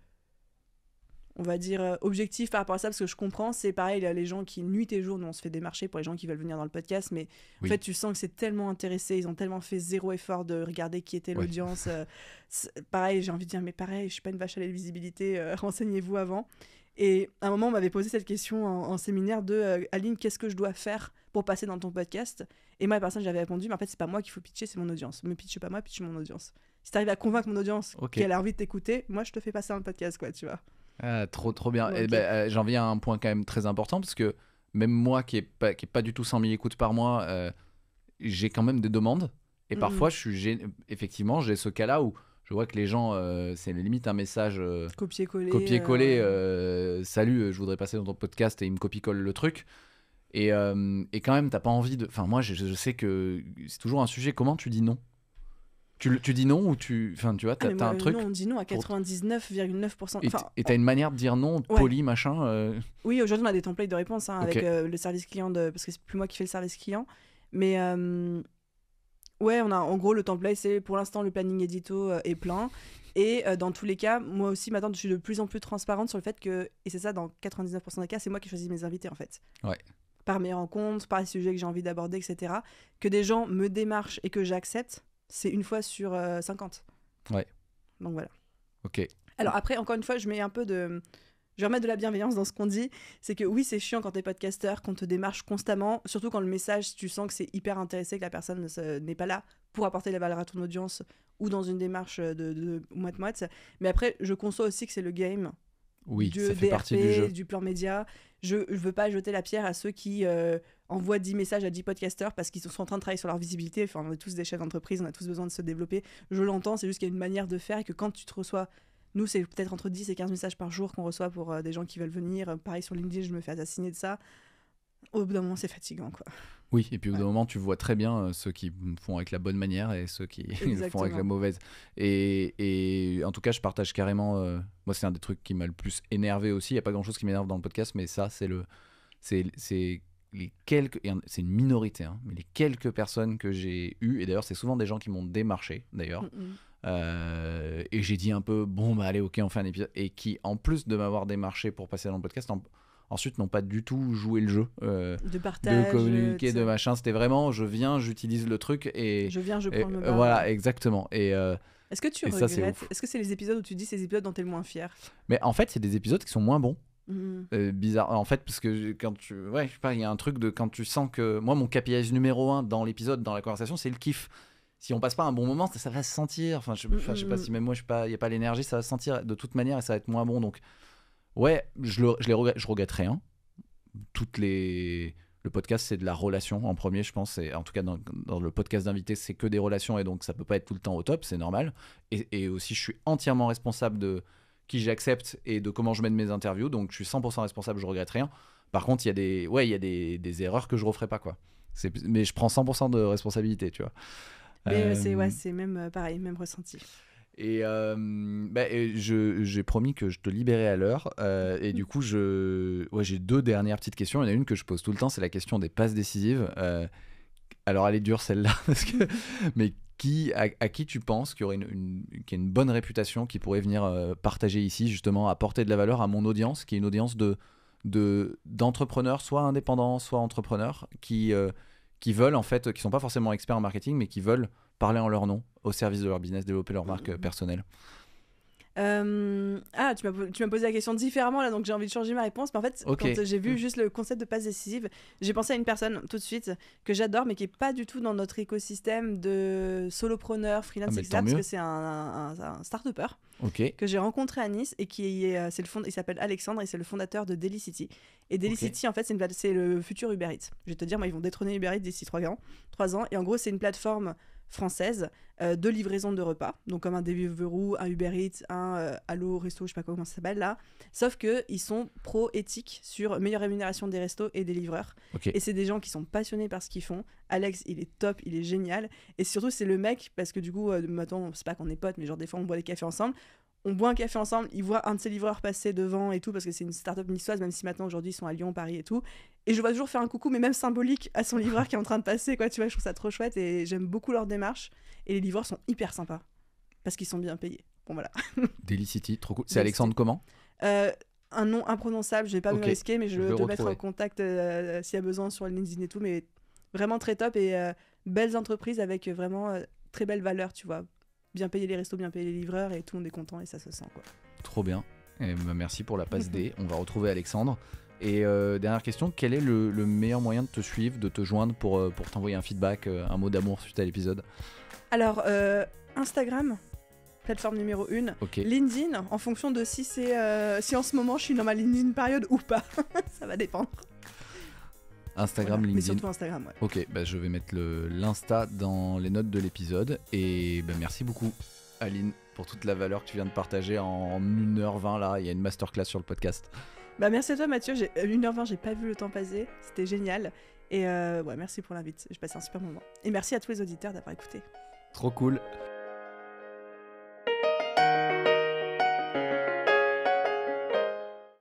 on va dire objectif par rapport à ça, parce que je comprends, c'est pareil, il les gens qui nuit et jour, nous on se fait démarcher pour les gens qui veulent venir dans le podcast, mais en fait tu sens que c'est tellement intéressé, ils ont tellement fait zéro effort de regarder qui était l'audience. pareil, j'ai envie de dire, mais pareil, je suis pas une vache à la visibilité, [laughs] renseignez-vous avant. Et à un moment, on m'avait posé cette question en, séminaire de euh, Aline, qu'est-ce que je dois faire pour passer dans ton podcast Et moi, personne, j'avais répondu, mais en fait, c'est pas moi qu'il faut pitcher, c'est mon audience. Me pitche pas moi, pitche mon audience. Si tu arrives à convaincre mon audience qu'elle a envie de t'écouter, moi, je te fais passer dans le podcast, quoi, tu vois. Ah, trop, trop bien. Eh ben, euh, j'en viens à un point quand même très important, parce que même moi, qui n'ai pas, est pas du tout 100 000 écoutes par mois, euh, j'ai quand même des demandes. Et mm. parfois, je suis effectivement, j'ai ce cas-là où je vois que les gens, euh, c'est limite un message euh, copier-coller. Copier-coller. Euh, Salut, je voudrais passer dans ton podcast et ils me copie-colle le truc. Et, quand même, t'as pas envie de. Enfin, moi, je, sais que c'est toujours un sujet. Comment tu dis non tu, tu, dis non ou tu. Enfin, tu vois, t'as ah, as un truc. Non, on dit non à 99,9%. Et tu t'as une manière de dire non, poli, machin. Oui, aujourd'hui, on a des templates de réponse hein, avec le service client, de... parce que c'est plus moi qui fais le service client. Mais Ouais, on a en gros le template, c'est pour l'instant le planning édito euh, est plein. Et euh, dans tous les cas, moi aussi maintenant, je suis de plus en plus transparente sur le fait que, et c'est ça, dans 99% des cas, c'est moi qui choisis mes invités en fait. Ouais. Par mes rencontres, par les sujets que j'ai envie d'aborder, etc. Que des gens me démarchent et que j'accepte, c'est une fois sur 50. Euh, ouais. Donc voilà. Ok. Alors après, encore une fois, je mets un peu de je remets de la bienveillance dans ce qu'on dit. C'est que oui, c'est chiant quand t'es podcasteur, qu'on te démarche constamment, surtout quand le message, tu sens que c'est hyper intéressé, que la personne n'est pas là pour apporter la valeur à ton audience ou dans une démarche de, de moite Mais après, je conçois aussi que c'est le game. Oui, du ça e du, plan média. Je ne veux pas jeter la pierre à ceux qui euh, envoient 10 messages à 10 podcasteurs parce qu'ils sont en train de travailler sur leur visibilité. Enfin, on est tous des chefs d'entreprise, on a tous besoin de se développer. Je l'entends, c'est juste qu'il y a une manière de faire et que quand tu te reçois nous, c'est peut-être entre 10 et 15 messages par jour qu'on reçoit pour euh, des gens qui veulent venir. Euh, pareil, sur LinkedIn, je me fais assassiner de ça. Au bout d'un moment, c'est fatigant, quoi. Oui, et puis au bout d'un moment, tu vois très bien euh, ceux qui font avec la bonne manière et ceux qui [laughs] font avec la mauvaise. Et, en tout cas, je partage carrément. moi, c'est un des trucs qui m'a le plus énervé aussi. Il n'y a pas grand-chose qui m'énerve dans le podcast, mais ça, c'est le. C'est les quelques, c'est une minorité, hein, mais les quelques personnes que j'ai eues, et d'ailleurs c'est souvent des gens qui m'ont démarché, d'ailleurs, mm, mm. Euh, et j'ai dit un peu, bon, bah allez, ok, on fait un épisode. Et qui, en plus de m'avoir démarché pour passer dans le podcast, ensuite n'ont pas du tout joué le jeu. Euh, de partage. De communiquer, de machin. C'était vraiment, je viens, j'utilise le truc et. Je viens, je prends le Voilà, exactement. Et. Euh, est-ce que tu Est-ce que c'est les épisodes où tu dis ces épisodes dont tu es le moins fier Mais en fait, c'est des épisodes qui sont moins bons. Mmh. bizarre en fait parce que quand tu ouais je sais pas il y a un truc de quand tu sens que moi mon KPI numéro un dans l'épisode dans la conversation c'est le kiff si on passe pas un bon moment, ça, va se sentir. Enfin, je, sais pas mm, mm. si même moi, je pas, il y a pas l'énergie, ça va se sentir de toute manière et ça va être moins bon. Donc, ouais, je les regrette, je rien. Toutes les, le podcast, c'est de la relation en premier, je pense. Et en tout cas, dans, le podcast d'invité, c'est que des relations et donc ça peut pas être tout le temps au top, c'est normal. Et, aussi, je suis entièrement responsable de qui j'accepte et de comment je mène mes interviews. Donc, je suis 100% responsable, je regrette rien. Par contre, il y a des, ouais, il y a des, des erreurs que je referai pas quoi. Mais je prends 100% de responsabilité, tu vois. Mais euh, c'est ouais, euh, même euh, pareil, même ressenti. Et, bah, j'ai promis que je te libérais à l'heure. et du coup, je, ouais, j'ai deux dernières petites questions. Il y en a une que je pose tout le temps, c'est la question des passes décisives. alors, elle est dure celle-là, [laughs] que... mais qui, à, qui tu penses qu'il y aurait une, qui a une bonne réputation, qui pourrait venir partager ici, justement, apporter de la valeur à mon audience, qui est une audience de, d'entrepreneurs, soit indépendants, soit entrepreneurs, qui qui veulent en fait, qui sont pas forcément experts en marketing, mais qui veulent parler en leur nom au service de leur business, développer leur marque euh, mm-hmm. personnelle. Euh, ah, tu m'as posé la question différemment là, donc j'ai envie de changer ma réponse. Mais en fait, quand euh, j'ai vu mm. juste le concept de passe décisive, j'ai pensé à une personne tout de suite que j'adore, mais qui est pas du tout dans notre écosystème de solopreneur, freelance, ah, etc. Parce que c'est un, un, start que j'ai rencontré à Nice et qui est, euh, c'est le fond, il s'appelle Alexandre et c'est le fondateur de Daily City. Et Daily City, en fait, c'est le futur Uber Eats. Je vais te dire, moi, ils vont détrôner Uber Eats d'ici ans, 3 ans. Et en gros, c'est une plateforme française euh, de livraison de repas, donc comme un Deliveroo, un Uber Eats, un euh, Allo Resto, je sais pas comment ça s'appelle là, sauf que ils sont pro éthique sur meilleure rémunération des restos et des livreurs. Et c'est des gens qui sont passionnés par ce qu'ils font. Alex, il est top, il est génial, et surtout c'est le mec parce que du coup, euh, maintenant c'est pas qu'on est potes, mais genre des fois on boit des cafés ensemble on boit un café ensemble, il voit un de ses livreurs passer devant et tout, parce que c'est une start-up niçoise, même si maintenant aujourd'hui ils sont à Lyon, Paris et tout. Et je vois toujours faire un coucou, mais même symbolique, à son livreur qui est en train de passer, quoi, tu vois, je trouve ça trop chouette et j'aime beaucoup leur démarche. Et les livreurs sont hyper sympas, parce qu'ils sont bien payés. Bon voilà. [laughs] Delicity, trop cool. C'est Alexandre comment euh, Un nom imprononçable, je vais pas me risquer, mais je, vais te mettre en contact euh, s'il y a besoin sur LinkedIn et tout, mais vraiment très top et euh, belles entreprises avec vraiment très belles valeurs, tu vois bien payer les restos, bien payer les livreurs et tout le monde est content et ça se sent quoi. Trop bien. Et eh ben, merci pour la passe [laughs] D. On va retrouver Alexandre. Et euh, dernière question, quel est le, meilleur moyen de te suivre, de te joindre pour, euh, pour t'envoyer un feedback, euh, un mot d'amour suite à l'épisode Alors, Instagram, plateforme numéro 1. LinkedIn, en fonction de si c'est si en ce moment je suis dans ma LinkedIn période ou pas. [laughs] ça va dépendre. Instagram, LinkedIn. Mais surtout Instagram, ouais. Ok, bah, je vais mettre l'Insta dans les notes de l'épisode. Et ben merci beaucoup, Aline, pour toute la valeur que tu viens de partager en 1h20. Là, il y a une masterclass sur le podcast. Bah, merci à toi, Mathieu. 1h20, euh, j'ai pas vu le temps passer. C'était génial. Et euh, ouais, merci pour l'invite. J'ai passé un super moment. Et merci à tous les auditeurs d'avoir écouté. Trop cool.